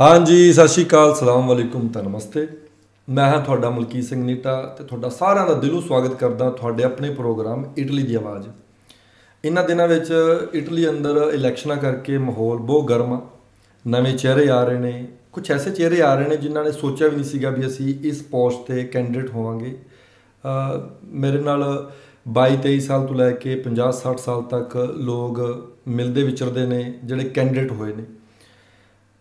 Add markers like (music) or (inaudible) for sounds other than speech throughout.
ਹਾਂਜੀ ਸਤਿ ਸ਼੍ਰੀ ਅਕਾਲ ਸਲਾਮ ਵਾਲੇਕੁਮ ਤਾਂ ਨਮਸਤੇ ਮੈਂ ਹਾਂ ਤੁਹਾਡਾ ਮਲਕੀ ਸਿੰਘ ਨੀਟਾ ਤੇ ਤੁਹਾਡਾ ਸਾਰਿਆਂ ਦਾ ਦਿਲੋਂ ਸਵਾਗਤ ਕਰਦਾ ਤੁਹਾਡੇ ਆਪਣੇ ਪ੍ਰੋਗਰਾਮ ਇਟਲੀ ਦੀ ਆਵਾਜ਼ ਇਹਨਾਂ ਦਿਨਾਂ ਵਿੱਚ ਇਟਲੀ ਅੰਦਰ ਇਲੈਕਸ਼ਨਾਂ ਕਰਕੇ ਮਾਹੌਲ ਬਹੁਤ ਗਰਮ ਆ ਨਵੇਂ ਚਿਹਰੇ ਆ ਰਹੇ ਨੇ ਕੁਝ ਐਸੇ ਚਿਹਰੇ ਆ ਰਹੇ ਨੇ ਜਿਨ੍ਹਾਂ ਨੇ ਸੋਚਿਆ ਵੀ ਨਹੀਂ ਸੀਗਾ ਵੀ ਅਸੀਂ ਇਸ ਪੋਸਟ ਤੇ ਕੈਂਡੀਡੇਟ ਹੋਵਾਂਗੇ ਮੇਰੇ ਨਾਲ 22 23 ਸਾਲ ਤੋਂ ਲੈ ਕੇ 50 60 ਸਾਲ ਤੱਕ ਲੋਕ ਮਿਲਦੇ ਵਿਚਰਦੇ ਨੇ ਜਿਹੜੇ ਕੈਂਡੀਡੇਟ ਹੋਏ ਨੇ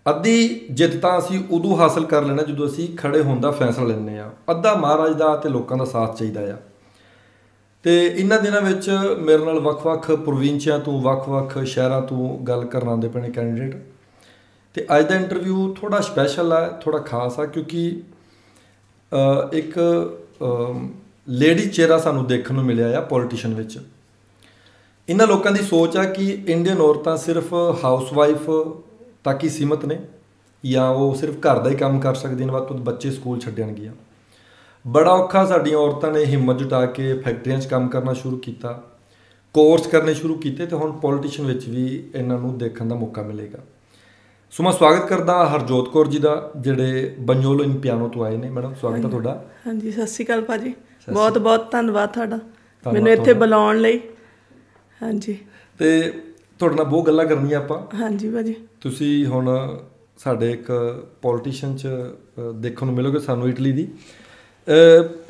ਅੱਧੀ ਜਿੱਤ ਤਾਂ ਅਸੀਂ ਉਦੋਂ ਹਾਸਲ ਕਰ ਲੈਣਾ ਜਦੋਂ ਅਸੀਂ ਖੜੇ ਹੋਣ ਦਾ ਫੈਸਲਾ ਲੈਂਦੇ ਆ ਅੱਧਾ ਮਹਾਰਾਜ ਦਾ ਤੇ ਲੋਕਾਂ ਦਾ ਸਾਥ ਚਾਹੀਦਾ ਆ ਤੇ ਇਹਨਾਂ ਦਿਨਾਂ ਵਿੱਚ ਮੇਰੇ ਨਾਲ ਵੱਖ-ਵੱਖ ਪ੍ਰੋਵਿੰਸੀਆਂ ਤੋਂ ਵੱਖ-ਵੱਖ ਸ਼ਹਿਰਾਂ ਤੋਂ ਗੱਲ ਕਰਨ ਆਉਂਦੇ ਪਏ ਨੇ ਕੈਂਡੀਡੇਟ ਤੇ ਅੱਜ ਦਾ ਇੰਟਰਵਿਊ ਥੋੜਾ ਸਪੈਸ਼ਲ ਆ ਥੋੜਾ ਖਾਸ ਆ ਕਿਉਂਕਿ ਇੱਕ ਲੇਡੀ ਚਿਹਰਾ ਸਾਨੂੰ ਦੇਖਣ ਨੂੰ ਮਿਲਿਆ ਆ ਪੋਲਿਟਿਸ਼ੀਅਨ ਵਿੱਚ ਇਹਨਾਂ ਲੋਕਾਂ ਦੀ ਸੋਚ ਆ ਕਿ ਇੰਡੀਅਨ ਔਰਤਾਂ ਸਿਰਫ ਹਾਊਸਵਾਈਫ ਤਾਂ ਕਿ ਸੀਮਤ ਨੇ ਜਾਂ ਉਹ ਸਿਰਫ ਘਰ ਦਾ ਹੀ ਕੰਮ ਕਰ ਸਕਦੇ ਨੇ ਵੱਧ ਤੋਂ ਬੱਚੇ ਸਕੂਲ ਛੱਡਣਗੇ ਬੜਾ ਔਖਾ ਸਾਡੀਆਂ ਔਰਤਾਂ ਨੇ ਹਿੰਮਤ ਜੁਟਾ ਕੇ ਫੈਕਟਰੀਆਂ 'ਚ ਕੰਮ ਕਰਨਾ ਸ਼ੁਰੂ ਕੀਤਾ ਕੋਰਸ ਕਰਨੇ ਸ਼ੁਰੂ ਕੀਤੇ ਤੇ ਹੁਣ ਪੋਲੀਟਿਸ਼ੀਅਨ ਵਿੱਚ ਵੀ ਇਹਨਾਂ ਨੂੰ ਦੇਖਣ ਦਾ ਮੌਕਾ ਮਿਲੇਗਾ ਸੋ ਮੈਂ ਸਵਾਗਤ ਕਰਦਾ ਹਰਜੋਤ ਕੌਰ ਜੀ ਦਾ ਜਿਹੜੇ ਬੰਜੋਲੋ ਇਨ ਪਿਆਨੋ ਤੋਂ ਆਏ ਨੇ ਮੈਡਮ ਸਵਾਗਤ ਹੈ ਤੁਹਾਡਾ ਹਾਂਜੀ ਸਤਿ ਸ਼੍ਰੀ ਅਕਾਲ ਭਾਜੀ ਬਹੁਤ ਬਹੁਤ ਧੰਨਵਾਦ ਤੁਹਾਡਾ ਮੈਨੂੰ ਇੱਥੇ ਬੁਲਾਉਣ ਲਈ ਹਾਂਜੀ ਤੇ ਤੁਹਾਡੇ ਨਾਲ ਬਹੁਤ ਗੱਲਾਂ ਕਰਨੀਆਂ ਆਪਾਂ ਹਾਂਜੀ ਬਾਜੀ ਤੁਸੀਂ ਹੁਣ ਸਾਡੇ ਇੱਕ ਪੋਲਿਟਿਸ਼ੀਅਨ ਚ ਦੇਖਣ ਨੂੰ ਮਿਲੋਗੇ ਸਾਨੂੰ ਇਟਲੀ ਦੀ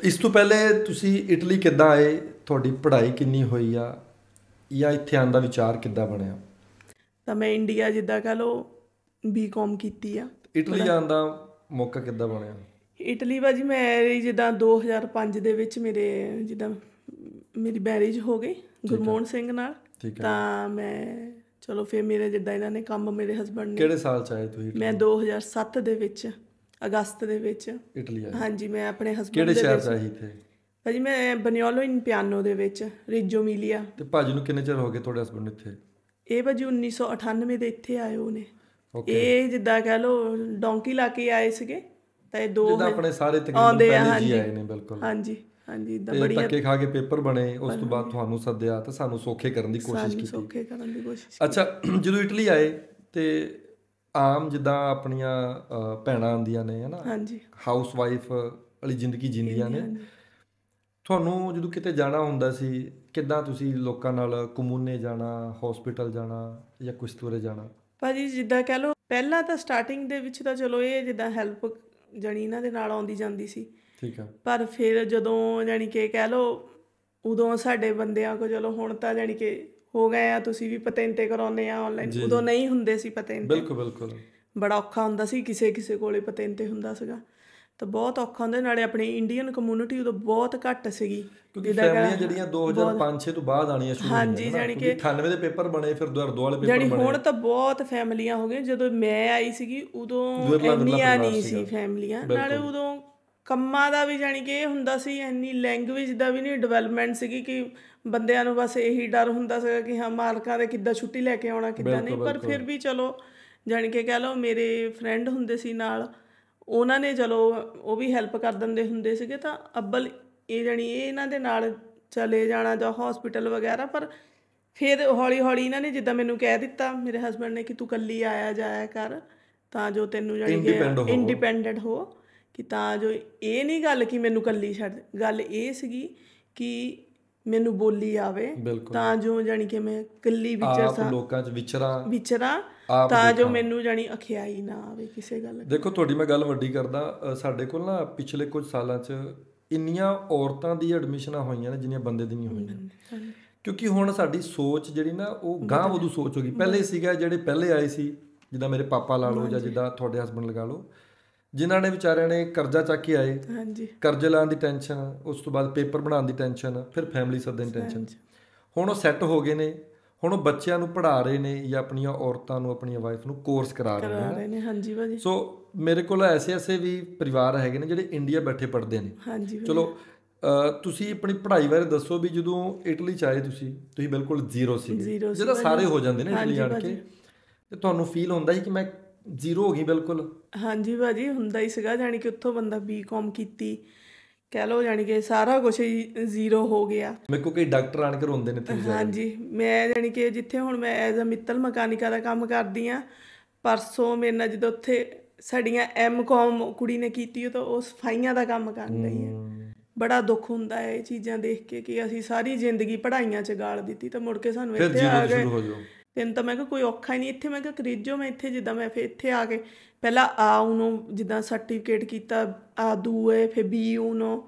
ਇਸ ਤੋਂ ਪਹਿਲੇ ਤੁਸੀਂ ਇਟਲੀ ਕਿੱਦਾਂ ਆਏ ਤੁਹਾਡੀ ਪੜ੍ਹਾਈ ਕਿੰਨੀ ਹੋਈ ਆ ਜਾਂ ਇੱਥੇ ਆਉਣ ਦਾ ਵਿਚਾਰ ਕਿੱਦਾਂ ਬਣਿਆ ਤਾਂ ਮੈਂ ਇੰਡੀਆ ਜਿੱਦਾਂ ਕਹ ਲੋ ਬੀਕਾਮ ਕੀਤੀ ਆ ਇਟਲੀ ਜਾਣ ਦਾ ਮੌਕਾ ਕਿੱਦਾਂ ਬਣਿਆ ਇਟਲੀ ਬਾਜੀ ਮੈਂ ਜਿੱਦਾਂ 2005 ਦੇ ਵਿੱਚ ਮੇਰੇ ਜਿੱਦਾਂ ਮੇਰੀ ਮੈਰਿਜ ਹੋ ਗਈ ਗੁਰਮੋਹਨ ਸਿੰਘ ਨਾਲ ਠੀਕ ਹੈ ਤਾਂ ਮੈਂ ਚਲੋ ਫਿਰ ਮੇਰੇ ਜਿੱਦਾਂ ਇਹਨਾਂ ਨੇ ਕੰਮ ਮੇਰੇ ਹਸਬੰਡ ਨੇ ਕਿਹੜੇ ਸਾਲ ਚ ਆਏ ਤੁਸੀਂ ਮੈਂ 2007 ਦੇ ਵਿੱਚ ਅਗਸਤ ਦੇ ਵਿੱਚ ਇਟਲੀ ਆਏ ਹਾਂਜੀ ਮੈਂ ਆਪਣੇ ਹਸਬੰਡ ਕਿਹੜੇ ਸ਼ਹਿਰ ਚ ਆਈ ਇੱਥੇ ਭਾਜੀ ਮੈਂ ਬਨਿਓਲੋ ਇਨ ਪਿਆਨੋ ਦੇ ਵਿੱਚ ਰਿਜੋ ਮਿਲੀਆ ਤੇ ਭਾਜੀ ਨੂੰ ਕਿੰਨੇ ਚਿਰ ਹੋ ਗਏ ਤੁਹਾਡੇ ਹਸਬੰਡ ਇੱਥੇ ਇਹ ਭਾਜੀ 1998 ਦੇ ਇੱਥੇ ਆਏ ਉਹਨੇ ਇਹ ਜਿੱਦਾਂ ਕਹ ਲੋ ਡੋਂਕੀ ਲਾ ਕੇ ਆਏ ਸੀਗੇ ਤਾਂ ਇਹ ਦੋ ਜਿੱਦਾਂ ਆਪਣੇ ਸਾਰੇ ਤਕਰੀਬਨ ਪਹਿਲੇ ਜੀ ਆਏ ਨੇ ਬਿਲਕੁਲ ਹਾਂਜੀ ਹਾਂਜੀ ਤਾਂ ਬੜੀਆਂ ਧੱਕੇ ਖਾ ਕੇ ਪੇਪਰ ਬਣੇ ਉਸ ਤੋਂ ਬਾਅਦ ਤੁਹਾਨੂੰ ਸੱਦਿਆ ਤਾਂ ਸਾਨੂੰ ਸੌਖੇ ਕਰਨ ਦੀ ਕੋਸ਼ਿਸ਼ ਕੀਤੀ ਸੌਖੇ ਕਰਨ ਦੀ ਕੋਸ਼ਿਸ਼ ਅੱਛਾ ਜਦੋਂ ਇਟਲੀ ਆਏ ਤੇ ਆਮ ਜਿੱਦਾਂ ਆਪਣੀਆਂ ਭੈਣਾਂ ਆਂਦੀਆਂ ਨੇ ਹਨਾ ਹਾਂਜੀ ਹਾਊਸ ਵਾਈਫ ਵਾਲੀ ਜ਼ਿੰਦਗੀ ਜਿੰਦੀਆਂ ਨੇ ਤੁਹਾਨੂੰ ਜਦੋਂ ਕਿਤੇ ਜਾਣਾ ਹੁੰਦਾ ਸੀ ਕਿੱਦਾਂ ਤੁਸੀਂ ਲੋਕਾਂ ਨਾਲ ਕਮੂਨੇ ਜਾਣਾ ਹਸਪੀਟਲ ਜਾਣਾ ਜਾਂ ਕੁਝ ਤੁਰੇ ਜਾਣਾ ਭਾਜੀ ਜਿੱਦਾਂ ਕਹਿ ਲੋ ਪਹਿਲਾਂ ਤਾਂ ਸਟਾਰਟਿੰਗ ਦੇ ਵਿੱਚ ਤਾਂ ਚਲੋ ਇਹ ਜਿੱਦਾਂ ਹੈਲਪ ਜਣੀ ਇਹਨਾਂ ਦੇ ਨਾਲ ਆਉਂਦੀ ਜਾਂਦੀ ਸੀ ਠੀਕ ਆ ਪਰ ਫਿਰ ਜਦੋਂ ਯਾਨੀ ਕਿ ਕਹਿ ਲਓ ਉਦੋਂ ਸਾਡੇ ਬੰਦਿਆਂ ਕੋ ਚਲੋ ਹੁਣ ਤਾਂ ਯਾਨੀ ਕਿ ਹੋ ਗਏ ਆ ਤੁਸੀਂ ਵੀ ਪਤੈਂਤੇ ਕਰਾਉਨੇ ਆ ਆਨਲਾਈਨ ਉਦੋਂ ਨਹੀਂ ਹੁੰਦੇ ਸੀ ਪਤੈਂਤੇ ਬਿਲਕੁਲ ਬਿਲਕੁਲ ਬੜਾ ਔਖਾ ਹੁੰਦਾ ਸੀ ਕਿਸੇ ਕਿਸੇ ਕੋਲੇ ਪਤੈਂਤੇ ਹੁੰਦਾ ਸੀਗਾ ਤਾਂ ਬਹੁਤ ਔਖਾ ਹੁੰਦਾ ਨਾਲੇ ਆਪਣੀ ਇੰਡੀਅਨ ਕਮਿਊਨਿਟੀ ਉਦੋਂ ਬਹੁਤ ਘੱਟ ਸੀਗੀ ਕਿਉਂਕਿ ਫੈਮਲੀਆਂ ਜਿਹੜੀਆਂ 2005-6 ਤੋਂ ਬਾਅਦ ਆਣੀਆਂ ਸ਼ੁਰੂ ਹੋਈਆਂ ਹਾਂਜੀ ਜਾਨੀ ਕਿ 98 ਦੇ ਪੇਪਰ ਬਣੇ ਫਿਰ 2002 ਵਾਲੇ ਪੇਪਰ ਬਣੇ ਜਾਨੀ ਹੁਣ ਤਾਂ ਬਹੁਤ ਫੈਮਲੀਆਂ ਹੋ ਗਈਆਂ ਜਦੋਂ ਮੈਂ ਆਈ ਸੀਗੀ ਉਦੋਂ ਇੰਨੀਆਂ ਨਹੀਂ ਸੀ ਫੈਮਲੀਆਂ ਨਾਲੇ ਉਦੋਂ ਕੰਮਾਂ ਦਾ ਵੀ ਜਾਨੀ ਕਿ ਇਹ ਹੁੰਦਾ ਸੀ ਇੰਨੀ ਲੈਂਗੁਏਜ ਦਾ ਵੀ ਨਹੀਂ ਡਿਵੈਲਪਮੈਂਟ ਸੀਗੀ ਕਿ ਬੰਦਿਆਂ ਨੂੰ ਬਸ ਇਹੀ ਡਰ ਹੁੰਦਾ ਸੀਗਾ ਕਿ ਹਾਂ ਮਾਲਕਾਂ ਦੇ ਕਿੱਦਾਂ ਛੁੱਟੀ ਲੈ ਕੇ ਆਉਣਾ ਕਿੱਦਾਂ ਨਹੀਂ ਪਰ ਫਿਰ ਵੀ ਚਲੋ ਜਾਨੀ ਕਿ ਕਹ ਲਓ ਮੇਰੇ ਫਰੈਂਡ ਹੁੰਦੇ ਸੀ ਨਾਲ ਉਹਨਾਂ ਨੇ ਚਲੋ ਉਹ ਵੀ ਹੈਲਪ ਕਰ ਦਿੰਦੇ ਹੁੰਦੇ ਸੀਗੇ ਤਾਂ ਅੱਬਲ ਇਹ ਜਾਨੀ ਇਹ ਇਹਨਾਂ ਦੇ ਨਾਲ ਚਲੇ ਜਾਣਾ ਜਾਂ ਹਸਪੀਟਲ ਵਗੈਰਾ ਪਰ ਫਿਰ ਹੌਲੀ ਹੌਲੀ ਇਹਨਾਂ ਨੇ ਜਿੱਦਾਂ ਮੈਨੂੰ ਕਹਿ ਦਿੱਤਾ ਮੇਰੇ ਹਸਬੰਡ ਨੇ ਕਿ ਤੂੰ ਕੱਲੀ ਆਇਆ ਜਾਇਆ ਕਰ ਤਾਂ ਜੋ ਤੈਨੂੰ ਜਾਨੀ ਕਿ ਇੰਡੀਪੈਂਡੈਂਟ ਹੋ ਕਿ ਤਾਂ ਜੋ ਇਹ ਨਹੀਂ ਗੱਲ ਕਿ ਮੈਨੂੰ ਕੱਲੀ ਛੱਡ ਗੱਲ ਇਹ ਸੀਗੀ ਕਿ ਮੈਨੂੰ ਬੋਲੀ ਆਵੇ ਤਾਂ ਜੋ ਜਾਨੀ ਕਿ ਮੈਂ ਕੱਲੀ ਵਿਚਰ ਸਾ ਆਪ ਲੋਕਾਂ 'ਚ ਵਿਚਰਾਂ ਵਿਚਰਾਂ ਤਾਂ ਜੋ ਮੈਨੂੰ ਜਾਨੀ ਅਖਿਆਈ ਨਾ ਆਵੇ ਕਿਸੇ ਗੱਲ ਦੇਖੋ ਤੁਹਾਡੀ ਮੈਂ ਗੱਲ ਵੱਡੀ ਕਰਦਾ ਸਾਡੇ ਕੋਲ ਨਾ ਪਿਛਲੇ ਕੁਝ ਸਾਲਾਂ 'ਚ ਇੰਨੀਆਂ ਔਰਤਾਂ ਦੀ ਐਡਮਿਸ਼ਨਾਂ ਹੋਈਆਂ ਨੇ ਜਿੰਨੀਆਂ ਬੰਦੇ ਦੀ ਨਹੀਂ ਹੋਈਆਂ ਕਿਉਂਕਿ ਹੁਣ ਸਾਡੀ ਸੋਚ ਜਿਹੜੀ ਨਾ ਉਹ ਗਾਂ ਵਧੂ ਸੋਚ ਹੋ ਗਈ ਪਹਿਲੇ ਸੀਗਾ ਜਿਹੜੇ ਪਹਿਲੇ ਆਏ ਸੀ ਜਿੱਦਾਂ ਮੇਰੇ ਪਾਪਾ ਲਾ ਲਓ ਜਾਂ ਜਿੱਦਾਂ ਤੁਹਾਡੇ ਹਸਬੰਡ ਲਗਾ ਲਓ ਜਿਨ੍ਹਾਂ ਨੇ ਵਿਚਾਰਿਆਂ ਨੇ ਕਰਜ਼ਾ ਚੱਕ ਕੇ ਆਏ ਹਾਂਜੀ ਕਰਜ਼ੇ ਲਾਣ ਦੀ ਟੈਨਸ਼ਨ ਉਸ ਤੋਂ ਬਾਅਦ ਪੇਪਰ ਬਣਾਉਣ ਦੀ ਟੈਨਸ਼ਨ ਫਿਰ ਫੈਮਿਲੀ ਸੱਦਣ ਦੀ ਟੈਨਸ਼ਨ ਹੁਣ ਉਹ ਸੈੱਟ ਹੋ ਗਏ ਨੇ ਹੁਣ ਉਹ ਬੱਚਿਆਂ ਨੂੰ ਪੜ੍ਹਾ ਰਹੇ ਨੇ ਜਾਂ ਆਪਣੀਆਂ ਔਰਤਾਂ ਨੂੰ ਆਪਣੀਆਂ ਵਾਈਫ ਨੂੰ ਕੋਰਸ ਕਰਾ ਰਹੇ ਨੇ ਕਰਾ ਰਹੇ ਨੇ ਹਾਂਜੀ ਭਾਜੀ ਸੋ ਮੇਰੇ ਕੋਲ ਐਸੇ ਐਸੇ ਵੀ ਪਰਿਵਾਰ ਹੈਗੇ ਨੇ ਜਿਹੜੇ ਇੰਡੀਆ ਬੈਠੇ ਪੜ੍ਹਦੇ ਨੇ ਹਾਂਜੀ ਚਲੋ ਤੁਸੀਂ ਆਪਣੀ ਪੜ੍ਹਾਈ ਬਾਰੇ ਦੱਸੋ ਵੀ ਜਦੋਂ ਇਟਲੀ ਚ ਆਏ ਤੁਸੀਂ ਤੁਸੀਂ ਬਿਲਕੁਲ ਜ਼ੀਰੋ ਸੀ ਜਿਹੜਾ ਸਾਰੇ ਹੋ ਜਾਂਦੇ ਨੇ ਇਟਲੀ ਜਾਣ ਕੇ ਤੇ ਤੁਹਾਨੂੰ ਫੀਲ ਹੁੰਦਾ ਸੀ ਕਿ ਮੈਂ ਜ਼ੀਰੋ ਹੋ ਗਈ ਬਿਲਕੁਲ ਹਾਂਜੀ ਭਾਜੀ ਹੁੰਦਾ ਹੀ ਸੀਗਾ ਜਾਨੀ ਕਿ ਉੱਥੋਂ ਬੰਦਾ ਬੀਕਾਮ ਕੀਤੀ ਕਹਿ ਲੋ ਜਾਨੀ ਕਿ ਸਾਰਾ ਕੁਝ ਜ਼ੀਰੋ ਹੋ ਗਿਆ ਮੇਰੇ ਕੋਲ ਕਈ ਡਾਕਟਰ ਆਣ ਕੇ ਰੋਂਦੇ ਨੇ ਤੇ ਹਾਂਜੀ ਮੈਂ ਜਾਨੀ ਕਿ ਜਿੱਥੇ ਹੁਣ ਮੈਂ ਐਜ਼ ਅ ਮਿੱਤਲ ਮਕੈਨਿਕਾ ਦਾ ਕੰਮ ਕਰਦੀ ਆ ਪਰਸੋਂ ਮੇਰੇ ਨਾਲ ਜਦੋਂ ਉੱਥੇ ਸਾਡੀਆਂ ਐਮ ਕਾਮ ਕੁੜੀ ਨੇ ਕੀਤੀ ਉਹ ਤਾਂ ਉਹ ਸਫਾਈਆਂ ਦਾ ਕੰਮ ਕਰ ਰਹੀ ਹੈ ਬੜਾ ਦੁੱਖ ਹੁੰਦਾ ਹੈ ਇਹ ਚੀਜ਼ਾਂ ਦੇਖ ਕੇ ਕਿ ਅਸੀਂ ਸਾਰੀ ਜ਼ਿੰਦਗੀ ਪੜ੍ਹਾਈਆਂ 'ਚ ਗਾਲ ਦਿੱਤੀ ਤਾਂ ਮੁੜ ਕੇ ਸਾਨੂੰ ਇੱਥੇ ਆ ਗਏ ਤੈਨੂੰ ਤਾਂ ਮੈਂ ਕਿਹਾ ਕੋਈ ਔਖਾ ਹੀ ਨਹੀਂ ਇੱਥੇ ਮੈਂ ਕਿਹਾ ਕਰੀਜੋ ਮੈਂ ਇੱਥੇ ਜਿੱਦਾਂ ਮੈਂ ਫਿਰ ਇੱਥੇ ਆ ਕੇ ਪਹਿਲਾਂ ਆ ਉਹਨੂੰ ਜਿੱਦਾਂ ਸਰਟੀਫਿਕੇਟ ਕੀਤਾ ਆ ਦੂਏ ਫਿਰ ਬੀ ਉਹਨੂੰ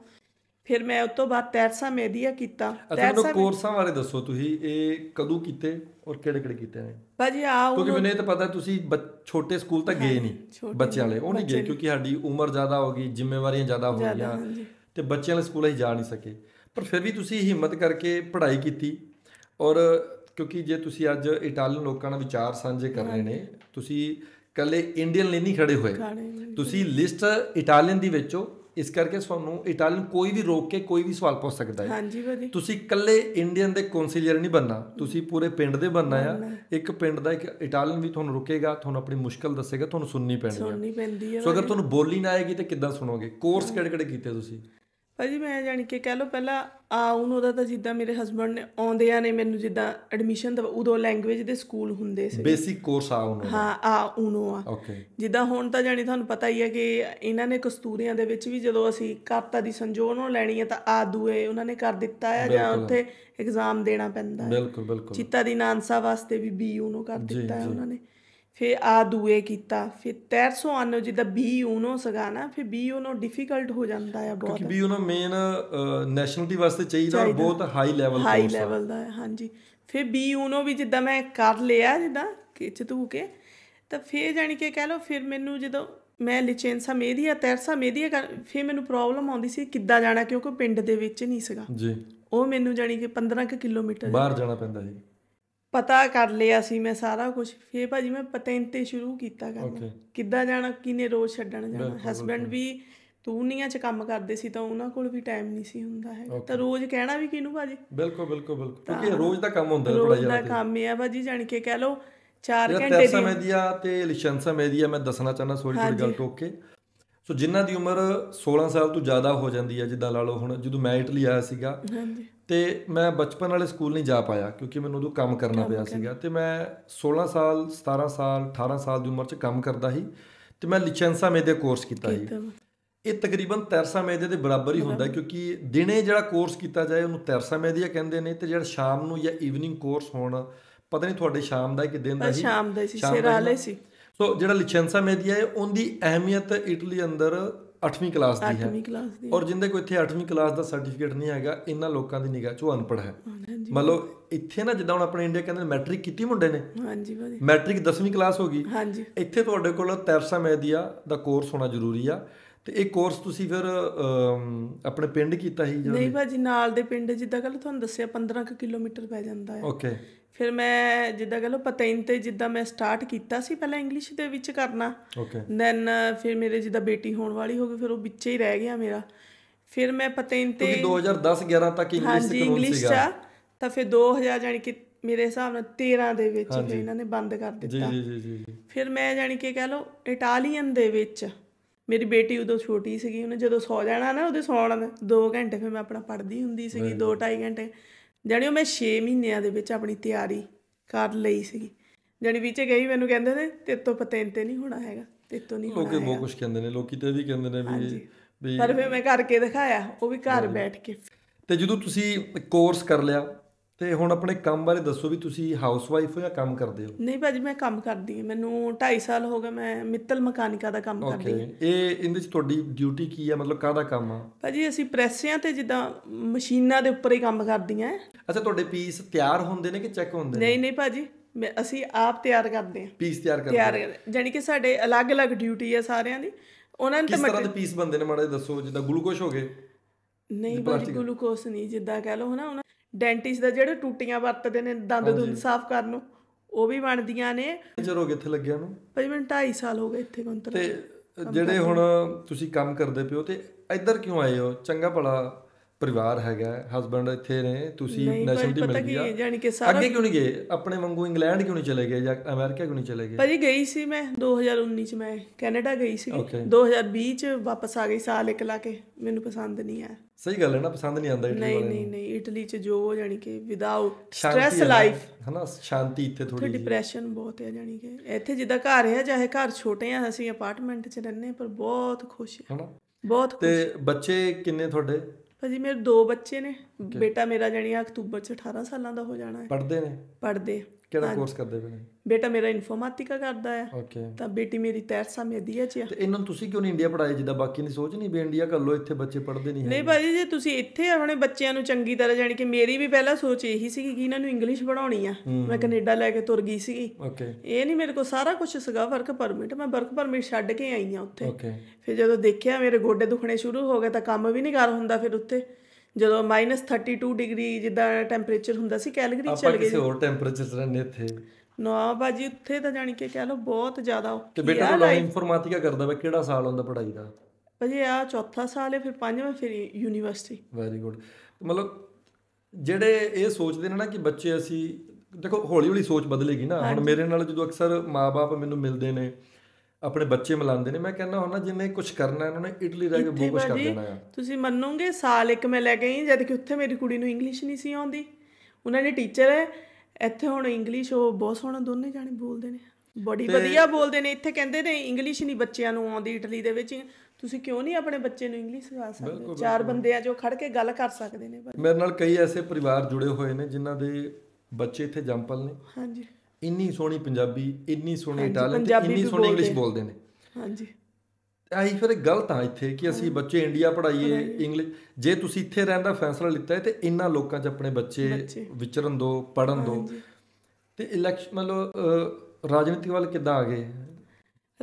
ਫਿਰ ਮੈਂ ਉਸ ਤੋਂ ਬਾਅਦ ਤੈਰਸਾ ਮੈਦੀਆ ਕੀਤਾ ਤੈਰਸਾ ਕੋਰਸਾਂ ਬਾਰੇ ਦੱਸੋ ਤੁਸੀਂ ਇਹ ਕਦੋਂ ਕੀਤੇ ਔਰ ਕਿਹੜੇ ਕਿਹੜੇ ਕੀਤੇ ਨੇ ਭਾਜੀ ਆ ਕਿਉਂਕਿ ਮੈਨੂੰ ਇਹ ਤਾਂ ਪਤਾ ਤੁਸੀਂ ਛੋਟੇ ਸਕੂਲ ਤਾਂ ਗਏ ਨਹੀਂ ਬੱਚਿਆਂ ਵਾਲੇ ਉਹ ਨਹੀਂ ਗਏ ਕਿਉਂਕਿ ਸਾਡੀ ਉਮਰ ਜ਼ਿਆਦਾ ਹੋ ਗਈ ਜ਼ਿੰਮੇਵਾਰੀਆਂ ਜ਼ਿਆਦਾ ਹੋ ਗਈਆਂ ਤੇ ਬੱਚਿਆਂ ਵਾਲੇ ਸਕੂਲ ਅਸੀਂ ਜਾ ਨਹੀਂ ਸਕੇ ਪਰ ਫਿਰ ਵੀ ਤੁਸੀਂ ਹਿੰਮਤ ਕਰਕੇ ਪੜ੍ਹਾਈ ਕੀਤੀ ਔਰ ਕਿਉਂਕਿ ਜੇ ਤੁਸੀਂ ਅੱਜ ਇਟਾਲੀਅਨ ਲੋਕਾਂ ਨਾਲ ਵਿਚਾਰ ਸਾਂਝੇ ਕਰ ਰਹੇ ਨੇ ਤੁਸੀਂ ਕੱਲੇ ਇੰਡੀਅਨ ਲਈ ਨਹੀਂ ਖੜੇ ਹੋਏ ਤੁਸੀਂ ਲਿਸਟ ਇਟਾਲੀਅਨ ਦੀ ਵਿੱਚੋਂ ਇਸ ਕਰਕੇ ਤੁਹਾਨੂੰ ਇਟਾਲੀਅਨ ਕੋਈ ਵੀ ਰੋਕ ਕੇ ਕੋਈ ਵੀ ਸਵਾਲ ਪੁੱਛ ਸਕਦਾ ਹੈ ਹਾਂਜੀ ਬਾਜੀ ਤੁਸੀਂ ਇਕੱਲੇ ਇੰਡੀਅਨ ਦੇ ਕੌਂਸਲਰ ਨਹੀਂ ਬੰਨਾ ਤੁਸੀਂ ਪੂਰੇ ਪਿੰਡ ਦੇ ਬੰਨਾ ਆ ਇੱਕ ਪਿੰਡ ਦਾ ਇੱਕ ਇਟਾਲੀਅਨ ਵੀ ਤੁਹਾਨੂੰ ਰੁਕੇਗਾ ਤੁਹਾਨੂੰ ਆਪਣੀ ਮੁਸ਼ਕਲ ਦੱਸੇਗਾ ਤੁਹਾਨੂੰ ਸੁਣਨੀ ਪੈਣੀ ਹੈ ਸੁਣਨੀ ਪੈਂਦੀ ਹੈ ਸੋ ਅਗਰ ਤੁਹਾਨੂੰ ਬੋਲੀ ਨਾ ਆਏਗੀ ਤੇ ਕਿੱਦਾਂ ਸੁਣੋਗੇ ਕੋਰਸ ਕਿਹੜੇ ਕਿਹੜੇ ਕੀਤੇ ਤੁਸੀਂ ਭਾਜੀ ਮੈਂ ਜਾਣੀ ਕਿ ਕਹਿ ਲੋ ਪਹਿਲਾਂ ਆ ਉਹਨੂੰ ਦਾ ਤਾਂ ਜਿੱਦਾਂ ਮੇਰੇ ਹਸਬੰਡ ਨੇ ਆਉਂਦਿਆਂ ਨੇ ਮੈਨੂੰ ਜਿੱਦਾਂ ਐਡਮਿਸ਼ਨ ਦਾ ਉਦੋਂ ਲੈਂਗੁਏਜ ਦੇ ਸਕੂਲ ਹੁੰਦੇ ਸੀ ਬੇਸਿਕ ਕੋਰਸ ਆ ਉਹਨੂੰ ਹਾਂ ਆ ਉਹਨੂੰ ਆ ਜਿੱਦਾਂ ਹੁਣ ਤਾਂ ਜਾਨੀ ਤੁਹਾਨੂੰ ਪਤਾ ਹੀ ਹੈ ਕਿ ਇਹਨਾਂ ਨੇ ਕਸਤੂਰੀਆਂ ਦੇ ਵਿੱਚ ਵੀ ਜਦੋਂ ਅਸੀਂ ਕਰਤਾ ਦੀ ਸੰਜੋਨੋਂ ਲੈਣੀ ਹੈ ਤਾਂ ਆ ਦੂਏ ਉਹਨਾਂ ਨੇ ਕਰ ਦਿੱਤਾ ਹੈ ਜਾਂ ਉੱਥੇ ਐਗਜ਼ਾਮ ਦੇਣਾ ਪੈਂਦਾ ਹੈ ਬਿਲਕੁਲ ਬਿਲਕੁਲ ਚਿੱਤਾ ਦੀ ਨਾਨਸਾ ਵਾਸਤੇ ਵੀ ਬੀ ਉਹਨੂੰ ਕਰ ਦਿੱਤਾ ਹੈ ਉਹਨਾਂ ਨੇ ਫਿਰ ਆ ਦੂਏ ਕੀਤਾ ਫਿਰ 399 ਜਿੱਦਾਂ ਬੀ ਉਹਨੋਂ ਸਗਾ ਨਾ ਫਿਰ ਬੀ ਉਹਨੋਂ ਡਿਫਿਕਲਟ ਹੋ ਜਾਂਦਾ ਹੈ ਬਹੁਤ ਕਿਉਂਕਿ ਬੀ ਉਹਨੋਂ ਮੇਨ ਨੈਸ਼ਨਲਟੀ ਵਾਸਤੇ ਚਾਹੀਦਾ ਬਹੁਤ high level course high level ਦਾ ਹਾਂਜੀ ਫਿਰ ਬੀ ਉਹਨੋਂ ਵੀ ਜਿੱਦਾਂ ਮੈਂ ਕਰ ਲਿਆ ਜਿੱਦਾਂ ਕਿਚ ਤੂ ਕੇ ਤਾਂ ਫਿਰ ਜਾਨੀ ਕਿ ਕਹਿ ਲੋ ਫਿਰ ਮੈਨੂੰ ਜਦੋਂ ਮੈਂ ਲਿਚੈਂਸਾ ਮੇਦੀਆ ਤੈਰਸਾ ਮੇਦੀਆ ਫਿਰ ਮੈਨੂੰ ਪ੍ਰੋਬਲਮ ਆਉਂਦੀ ਸੀ ਕਿੱਦਾਂ ਜਾਣਾ ਕਿਉਂਕਿ ਪਿੰਡ ਦੇ ਵਿੱਚ ਨਹੀਂ ਸੀਗਾ ਜੀ ਉਹ ਮੈਨੂੰ ਜਾਨੀ ਕਿ 15 ਕਿਲੋਮੀਟਰ ਬਾਹਰ ਜਾਣਾ ਪੈਂਦਾ ਸੀ ਪਤਾ ਕਰ ਲਿਆ ਸੀ ਮੈਂ ਸਾਰਾ ਕੁਝ ਫੇ ਭਾਜੀ ਮੈਂ ਪਤਾ ਇੰਤੇ ਸ਼ੁਰੂ ਕੀਤਾ ਕਰਨਾ ਕਿੱਦਾਂ ਜਾਣਾ ਕਿਨੇ ਰੋਜ਼ ਛੱਡਣ ਜਾਣਾ ਹਸਬੰਡ ਵੀ ਤੂਨੀਆਂ 'ਚ ਕੰਮ ਕਰਦੇ ਸੀ ਤਾਂ ਉਹਨਾਂ ਕੋਲ ਵੀ ਟਾਈਮ ਨਹੀਂ ਸੀ ਹੁੰਦਾ ਹੈ ਤਾਂ ਰੋਜ਼ ਕਹਿਣਾ ਵੀ ਕਿਹਨੂੰ ਭਾਜੀ ਬਿਲਕੁਲ ਬਿਲਕੁਲ ਬਿਲਕੁਲ ਕਿਉਂਕਿ ਰੋਜ਼ ਦਾ ਕੰਮ ਹੁੰਦਾ ਥੋੜਾ ਜਿਹਾ ਰੋਜ਼ ਦਾ ਕੰਮ ਹੈ ਭਾਜੀ ਜਾਣ ਕੇ ਕਹਿ ਲਓ 4 ਘੰਟੇ ਦੀ ਸਮੇਂ ਆ ਤੇ ਦੀ ਆ ਮੈਂ ਦੱਸਣਾ ਚਾਹੁੰਦਾ ਸੋਰੀ ਥੋੜੀ ਗੱਲ ਟੋਕ ਕੇ ਸੋ ਜਿਨ੍ਹਾਂ ਦੀ ਉਮਰ 16 ਸਾਲ ਤੋਂ ਜ਼ਿਆਦਾ ਹੋ ਜਾਂਦੀ ਹੈ ਜਿੱਦਾਂ ਲਾ ਲਓ ਹੁਣ ਜਦੋਂ ਮੈਂ ਇਟਲੀ ਆਇਆ ਸੀਗਾ ਤੇ ਮੈਂ ਬਚਪਨ ਵਾਲੇ ਸਕੂਲ ਨਹੀਂ ਜਾ ਪਾਇਆ ਕਿਉਂਕਿ ਮੈਨੂੰ ਉਦੋਂ ਕੰਮ ਕਰਨਾ ਪਿਆ ਸੀਗਾ ਤੇ ਮੈਂ 16 ਸਾਲ 17 ਸਾਲ 18 ਸਾਲ ਦੀ ਉਮਰ 'ਚ ਕੰਮ ਕਰਦਾ ਸੀ ਤੇ ਮੈਂ ਲਿਚੈਂਸਾ ਮੇਦੇ ਕੋਰਸ ਕੀਤਾ ਸੀ ਇਹ ਤਕਰੀਬਨ ਤੈਰਸਾ ਮੇਦੇ ਦੇ ਬਰਾਬਰ ਹੀ ਹੁੰਦਾ ਕਿਉਂਕਿ ਦਿਨੇ ਜਿਹੜਾ ਕੋਰਸ ਕੀਤਾ ਜਾਏ ਉਹਨੂੰ ਤੈਰਸਾ ਮੇਦੀਆ ਕਹਿੰਦੇ ਨੇ ਤੇ ਜਿਹੜਾ ਸ਼ਾਮ ਨੂੰ ਜਾਂ ਈਵਨਿੰਗ ਕੋਰਸ ਹੋਣ ਪਤਾ ਨਹੀਂ ਤੁਹਾਡੇ ਸ਼ਾਮ ਦਾ ਕਿ ਦਿਨ ਦਾ ਸੀ ਸ਼ਾਮ ਦਾ ਸੀ ਵਾਲੇ ਸੀ ਸੋ ਜਿਹੜਾ ਲਿਚੈਂਸਾ ਮੇਦੀਆ ਹੈ ਉਹਦੀ ਅਹਿਮੀਅਤ ਇਟਲੀ ਅੰਦਰ 8ਵੀਂ ਕਲਾਸ ਦੀ ਹੈ 8ਵੀਂ ਕਲਾਸ ਦੀ ਔਰ ਜਿੰਦੇ ਕੋ ਇੱਥੇ 8ਵੀਂ ਕਲਾਸ ਦਾ ਸਰਟੀਫਿਕੇਟ ਨਹੀਂ ਹੈਗਾ ਇਹਨਾਂ ਲੋਕਾਂ ਦੀ ਨਿਗਾਹ 'ਚ ਉਹ ਅਨਪੜ੍ਹ ਹੈ ਮਤਲਬ ਇੱਥੇ ਨਾ ਜਿੱਦਾਂ ਹੁਣ ਆਪਣੇ ਇੰਡੀਆ ਕਹਿੰਦੇ ਮੈਟ੍ਰਿਕ ਕੀਤੀ ਮੁੰਡੇ ਨੇ ਹਾਂਜੀ ਬਾਜੀ ਮੈਟ੍ਰਿਕ 10ਵੀਂ ਕਲਾਸ ਹੋ ਗਈ ਹਾਂਜੀ ਇੱਥੇ ਤੁਹਾਡੇ ਕੋਲ ਤੈਰਸਾ ਮੈਦੀਆ ਦਾ ਕੋਰਸ ਹੋਣਾ ਜ਼ਰੂਰੀ ਆ ਤੇ ਇਹ ਕੋਰਸ ਤੁਸੀਂ ਫਿਰ ਆਪਣੇ ਪਿੰਡ ਕੀਤਾ ਸੀ ਜਿਹੜਾ ਨਹੀਂ ਭਾਜੀ ਨਾਲ ਦੇ ਪਿੰਡ ਜਿੱਦਾਂ ਕੱਲ ਤੁਹਾਨੂੰ ਦੱਸਿਆ 15 ਕਿਲੋਮੀਟਰ ਪੈ ਜਾਂਦਾ ਹੈ ਓਕੇ ਫਿਰ ਮੈਂ ਜਿੱਦਾਂ ਕਹ ਲਓ ਪਤੈਨ ਤੇ ਜਿੱਦਾਂ ਮੈਂ ਸਟਾਰਟ ਕੀਤਾ ਸੀ ਪਹਿਲਾਂ ਇੰਗਲਿਸ਼ ਦੇ ਵਿੱਚ ਕਰਨਾ ਓਕੇ ਦੈਨ ਫਿਰ ਮੇਰੇ ਜਿੱਦਾਂ ਬੇਟੀ ਹੋਣ ਵਾਲੀ ਹੋ ਗਈ ਫਿਰ ਉਹ ਵਿੱਚੇ ਹੀ ਰਹਿ ਗਿਆ ਮੇਰਾ ਫਿਰ ਮੈਂ ਪਤੈਨ ਤੇ ਕਿਉਂਕਿ 2010 11 ਤੱਕ ਇੰਗਲਿਸ਼ ਦੇ ਕਾਨੂੰਨ ਸੀਗਾ ਤਾਂ ਫਿਰ 2000 ਜਾਨੀ ਕਿ ਮੇਰੇ ਹਿਸਾਬ ਨਾਲ 13 ਦੇ ਵਿੱਚ ਫਿਰ ਇਹਨਾਂ ਨੇ ਬੰਦ ਕਰ ਦਿੱਤਾ ਜੀ ਜੀ ਜੀ ਫਿਰ ਮੈਂ ਜਾਨੀ ਕਿ ਕਹ ਲਓ ਇਟਾਲੀਅਨ ਦੇ ਵਿੱਚ ਮੇਰੀ ਬੇਟੀ ਉਦੋਂ ਛੋਟੀ ਸੀਗੀ ਉਹਨੇ ਜਦੋਂ ਸੌ ਜਾਣਾ ਨਾ ਉਹਦੇ ਸੌਣ 2 ਘੰਟੇ ਫਿਰ ਮੈਂ ਆਪਣਾ ਪੜਦੀ ਹੁੰਦੀ ਸੀਗੀ 2 2.5 ਘੰਟੇ ਜਾਨੀ ਮੈਂ 6 ਮਹੀਨਿਆਂ ਦੇ ਵਿੱਚ ਆਪਣੀ ਤਿਆਰੀ ਕਰ ਲਈ ਸੀ ਜਾਨੀ ਵਿੱਚ ਗਈ ਮੈਨੂੰ ਕਹਿੰਦੇ ਨੇ ਤੇਰੇ ਤੋਂ ਤੇ ਨਹੀਂ ਹੋਣਾ ਹੈਗਾ ਤੇਰੇ ਤੋਂ ਨਹੀਂ ਹੋਣਾ ਲੋਕੀ ਬਹੁਤ ਕੁਝ ਕਹਿੰਦੇ ਨੇ ਲੋਕੀ ਤੇ ਵੀ ਕਹਿੰਦੇ ਨੇ ਵੀ ਪਰ ਫਿਰ ਮੈਂ ਕਰਕੇ ਦਿਖਾਇਆ ਉਹ ਵੀ ਘਰ ਬੈਠ ਕੇ ਤੇ ਜਦੋਂ ਤੁਸੀਂ ਕੋਰਸ ਕਰ ਲਿਆ ਤੇ ਹੁਣ ਆਪਣੇ ਕੰਮ ਬਾਰੇ ਦੱਸੋ ਵੀ ਤੁਸੀਂ ਹਾਊਸ ਵਾਈਫ ਹੋ ਜਾਂ ਕੰਮ ਕਰਦੇ ਹੋ ਨਹੀਂ ਭਾਜੀ ਮੈਂ ਕੰਮ ਕਰਦੀ ਹਾਂ ਮੈਨੂੰ 2.5 ਸਾਲ ਹੋ ਗਏ ਮੈਂ ਮਿੱਤਲ ਮਕੈਨਿਕਾ ਦਾ ਕੰਮ ਕਰਦੀ ਹਾਂ ਇਹ ਇਹਦੇ ਵਿੱਚ ਤੁਹਾਡੀ ਡਿਊਟੀ ਕੀ ਹੈ ਮਤਲਬ ਕਾਹਦਾ ਕੰਮ ਆ ਭਾਜੀ ਅਸੀਂ ਪ੍ਰੈਸਿਆਂ ਤੇ ਜਿੱਦਾਂ ਮਸ਼ੀਨਾਂ ਦੇ ਉੱਪਰ ਹੀ ਕੰਮ ਕਰਦੀਆਂ ਅੱਛਾ ਤੁਹਾਡੇ ਪੀਸ ਤਿਆਰ ਹੁੰਦੇ ਨੇ ਕਿ ਚੈੱਕ ਹੁੰਦੇ ਨੇ ਨਹੀਂ ਨਹੀਂ ਭਾਜੀ ਅਸੀਂ ਆਪ ਤਿਆਰ ਕਰਦੇ ਹਾਂ ਪੀਸ ਤਿਆਰ ਕਰਦੇ ਤਿਆਰ ਜਾਨੀ ਕਿ ਸਾਡੇ ਅਲੱਗ-ਅਲੱਗ ਡਿਊਟੀ ਹੈ ਸਾਰਿਆਂ ਦੀ ਉਹਨਾਂ ਨੇ ਤਾਂ ਕਿਸ ਤਰ੍ਹਾਂ ਦੇ ਪੀਸ ਬੰਦੇ ਨੇ ਮਾੜੇ ਦੱਸੋ ਜਿੱਦਾਂ ਗਲੂਕੋਸ਼ ਹੋ ਗਏ ਨਹੀਂ ਭਾਜੀ ਗਲੂਕੋਸ ਨਹੀਂ ਜਿੱਦਾਂ ਕਹਿ ਲਓ ਹਨਾ ਡੈਂਟਿਸਟ ਦਾ ਜਿਹੜੇ ਟੂਟੀਆਂ ਵਰਤਦੇ ਨੇ ਦੰਦ ਦੁੰਦ ਸਾਫ਼ ਕਰਨ ਨੂੰ ਉਹ ਵੀ ਬਣਦੀਆਂ ਨੇ ਜਰ ਹੋ ਗਿਆ ਇੱਥੇ ਲੱਗਿਆ ਨੂੰ ਭਾਈ ਮੈਂ 2.5 ਸਾਲ ਹੋ ਗਏ ਇੱਥੇ ਕੰਤਰਾ ਤੇ ਜਿਹੜੇ ਹੁਣ ਤੁਸੀਂ ਕੰਮ ਕਰਦੇ ਪਿਓ ਤੇ ਇੱਧਰ ਕਿਉਂ ਆਏ ਹੋ ਚੰਗਾ ਭਲਾ ਪਰਿਵਾਰ ਹੈਗਾ ਹਸਬੰਡ ਇੱਥੇ ਨੇ ਤੁਸੀਂ ਨੈਸ਼ਨਲਿਟੀ ਮਿਲ ਗਈ ਆ ਯਾਨੀ ਕਿ ਸਾਰਾ ਅੱਗੇ ਕਿਉਂ ਨਹੀਂ ਗਏ ਆਪਣੇ ਵਾਂਗੂ ਇੰਗਲੈਂਡ ਕਿਉਂ ਨਹੀਂ ਚਲੇ ਗਏ ਜਾਂ ਅਮਰੀਕਾ ਕਿਉਂ ਨਹੀਂ ਚਲੇ ਗਏ ਭਾਜੀ ਗਈ ਸੀ ਮੈਂ 2019 ਚ ਮੈਂ ਕੈਨੇਡਾ ਗਈ ਸੀ 2020 ਚ ਵਾਪਸ ਆ ਗਈ ਸਾਲ ਇੱਕ ਲਾ ਕੇ ਮੈਨੂੰ ਪਸੰਦ ਨਹੀਂ ਆ ਸਹੀ ਗੱਲ ਹੈ ਨਾ ਪਸੰਦ ਨਹੀਂ ਆਂਦਾ ਇਟਲੀ ਨਹੀਂ ਨਹੀਂ ਨਹੀਂ ਇਟਲੀ ਚ ਜੋ ਯਾਨੀ ਕਿ ਵਿਦਆਊਟ ਸਟ्रेस ਲਾਈਫ ਹਨਾ ਸ਼ਾਂਤੀ ਇੱਥੇ ਥੋੜੀ ਡਿਪਰੈਸ਼ਨ ਬਹੁਤ ਹੈ ਯਾਨੀ ਕਿ ਇੱਥੇ ਜਿੱਦਾਂ ਘਰ ਹੈ ਚਾਹੇ ਘਰ ਛੋਟੇ ਆ ਅਸੀਂ ਅਪਾਰਟਮੈਂਟ ਚ ਰਹਿੰਦੇ ਪਰ ਬਹੁਤ ਖੁਸ਼ ਹੈ ਹਨਾ ਬਹੁਤ ਤੇ ਬੱਚੇ ਕਿੰਨੇ ਤੁਹਾਡੇ ਭਾਜੀ ਮੇਰੇ ਦੋ ਬੱਚੇ ਨੇ ਬੇਟਾ ਮੇਰਾ ਜਣੀ ਅਕਤੂਬਰ ਚ 18 ਸਾਲਾਂ ਦਾ ਹੋ ਜਾਣਾ ਹੈ ਪੜਦੇ ਨੇ ਪੜਦੇ ਕਿਹੜਾ ਕੋਰਸ ਕਰਦੇ ਪਏ ਨੇ ਬੇਟਾ ਮੇਰਾ ਇਨਫੋਰਮੈਟਿਕਾ ਕਰਦਾ ਹੈ ਓਕੇ ਤਾਂ ਬੇਟੀ ਮੇਰੀ ਤੈਰਸਾ ਮੇਦੀ ਹੈ ਜੀ ਤੇ ਇਹਨਾਂ ਨੂੰ ਤੁਸੀਂ ਕਿਉਂ ਨਹੀਂ ਇੰਡੀਆ ਪੜਾਏ ਜਿੱਦਾਂ ਬਾਕੀ ਨਹੀਂ ਸੋਚ ਨਹੀਂ ਵੀ ਇੰਡੀਆ ਕਰ ਲੋ ਇੱਥੇ ਬੱਚੇ ਪੜਦੇ ਨਹੀਂ ਨਹੀਂ ਭਾਜੀ ਜੇ ਤੁਸੀਂ ਇੱਥੇ ਆਪਣੇ ਬੱਚਿਆਂ ਨੂੰ ਚੰਗੀ ਤਰ੍ਹਾਂ ਜਾਣ ਕਿ ਮੇਰੀ ਵੀ ਪਹਿਲਾਂ ਸੋਚ ਇਹੀ ਸੀ ਕਿ ਇਹਨਾਂ ਨੂੰ ਇੰਗਲਿਸ਼ ਪੜਾਉਣੀ ਆ ਮੈਂ ਕੈਨੇਡਾ ਲੈ ਕੇ ਤੁਰ ਗਈ ਸੀਗੀ ਓਕੇ ਇਹ ਨਹੀਂ ਮੇਰੇ ਕੋਲ ਸਾਰਾ ਕੁਝ ਸਗਾ ਵਰਕ ਪਰਮਿਟ ਮੈਂ ਵਰਕ ਪਰਮਿਟ ਛੱਡ ਕੇ ਆਈ ਆ ਉੱਥੇ ਓਕੇ ਫਿਰ ਜਦੋਂ ਦੇਖਿਆ ਮੇਰੇ ਗੋਡੇ ਦੁਖਣੇ ਸ਼ੁਰੂ ਹੋ ਗਏ ਤਾਂ ਕੰਮ ਵੀ ਨਹੀਂ ਕਰ ਹੁੰਦਾ ਫਿਰ ਉੱਥੇ ਜਦੋਂ -32 ਡਿਗਰੀ ਜਿੱਦਾਂ ਟੈਂਪਰੇਚਰ ਹੁੰਦਾ ਸੀ ਕੈਲਗਰੀ ਚਲੇ ਗਏ ਆਪਾਂ ਕਿਸੇ ਹੋਰ ਟੈਂਪਰੇਚਰ ਰਹਿੰਦੇ ਇੱਥੇ ਨਾ ਬਾਜੀ ਉੱਥੇ ਤਾਂ ਜਾਣੀ ਕਿ ਕਹਿ ਲੋ ਬਹੁਤ ਜ਼ਿਆਦਾ ਤੇ ਬੇਟਾ ਤੂੰ ਲਾਈਨ ਇਨਫੋਰਮੈਟਿਕਾ ਕਰਦਾ ਵਾ ਕਿਹੜਾ ਸਾਲ ਹੁੰਦਾ ਪੜ੍ਹਾਈ ਦਾ ਭਾਜੀ ਆ ਚੌਥਾ ਸਾਲ ਹੈ ਫਿਰ ਪੰਜਵਾਂ ਫਿਰ ਯੂਨੀਵਰਸਿਟੀ ਵੈਰੀ ਗੁੱਡ ਮਤਲਬ ਜਿਹੜੇ ਇਹ ਸੋਚਦੇ ਨੇ ਨਾ ਕਿ ਬੱਚੇ ਅਸੀਂ ਦੇਖੋ ਹੌਲੀ ਹੌਲੀ ਸੋਚ ਬਦਲੇਗੀ ਨਾ ਹੁਣ ਮੇਰੇ ਨਾਲ ਜਦੋਂ ਅਕਸਰ ਮਾਪੇ ਮੈਨੂੰ ਮਿਲਦੇ ਨੇ ਆਪਣੇ ਬੱਚੇ ਮਿਲਾਉਂਦੇ ਨੇ ਮੈਂ ਕਹਿੰਦਾ ਹੁੰਦਾ ਜਿੰਨੇ ਕੁਝ ਕਰਨਾ ਇਹਨਾਂ ਨੇ ਇਟਲੀ ਜਾ ਕੇ ਬਹੁਤ ਕੁਝ ਕਰ ਦੇਣਾ ਹੈ ਤੁਸੀਂ ਮੰਨੋਗੇ ਸਾਲ ਇੱਕ ਮੈਂ ਲੈ ਗਈ ਜਦ ਕਿ ਉੱਥੇ ਮੇਰੀ ਕੁੜੀ ਨੂੰ ਇੰਗਲਿਸ਼ ਨਹੀਂ ਸੀ ਆਉਂਦੀ ਉਹਨਾਂ ਦੇ ਟੀਚਰ ਇੱਥੇ ਹੁਣ ਇੰਗਲਿਸ਼ ਉਹ ਬਹੁਤ ਸੋਹਣਾ ਦੋਨੇ ਜਾਣੇ ਬੋਲਦੇ ਨੇ ਬੜੀ ਵਧੀਆ ਬੋਲਦੇ ਨੇ ਇੱਥੇ ਕਹਿੰਦੇ ਨੇ ਇੰਗਲਿਸ਼ ਨਹੀਂ ਬੱਚਿਆਂ ਨੂੰ ਆਉਂਦੀ ਇਟਲੀ ਦੇ ਵਿੱਚ ਤੁਸੀਂ ਕਿਉਂ ਨਹੀਂ ਆਪਣੇ ਬੱਚੇ ਨੂੰ ਇੰਗਲਿਸ਼ ਸਿਖਾ ਸਕਦੇ ਚਾਰ ਬੰਦੇ ਆ ਜੋ ਖੜ ਕੇ ਗੱਲ ਕਰ ਸਕਦੇ ਨੇ ਮੇਰੇ ਨਾਲ ਕਈ ਐਸੇ ਪਰਿਵਾਰ ਜੁੜੇ ਹੋਏ ਨੇ ਜਿਨ੍ਹਾਂ ਦੇ ਬੱਚੇ ਇੱਥੇ ਜੰਪਲ ਨੇ ਹਾਂਜੀ ਇੰਨੀ ਸੋਹਣੀ ਪੰਜਾਬੀ ਇੰਨੀ ਸੋਹਣੀ ਟੈਲੈਂਟ ਇੰਨੀ ਸੋਹਣੀ ਇੰਗਲਿਸ਼ ਬੋਲਦੇ ਨੇ ਹਾਂਜੀ ਆਹੀ ਫਿਰ ਗਲਤ ਆ ਇੱਥੇ ਕਿ ਅਸੀਂ ਬੱਚੇ ਇੰਡੀਆ ਪੜਾਈਏ ਇੰਗਲਿਸ਼ ਜੇ ਤੁਸੀਂ ਇੱਥੇ ਰਹਿਣ ਦਾ ਫੈਸਲਾ ਲਿੱਤਾ ਹੈ ਤੇ ਇੰਨਾ ਲੋਕਾਂ 'ਚ ਆਪਣੇ ਬੱਚੇ ਵਿਚਰਨ ਦੋ ਪੜਨ ਦੋ ਤੇ ਇਲੈਕਸ਼ਨ ਮਤਲਬ ਰਾਜਨੀਤੀ ਵੱਲ ਕਿੱਦਾਂ ਆ ਗਏ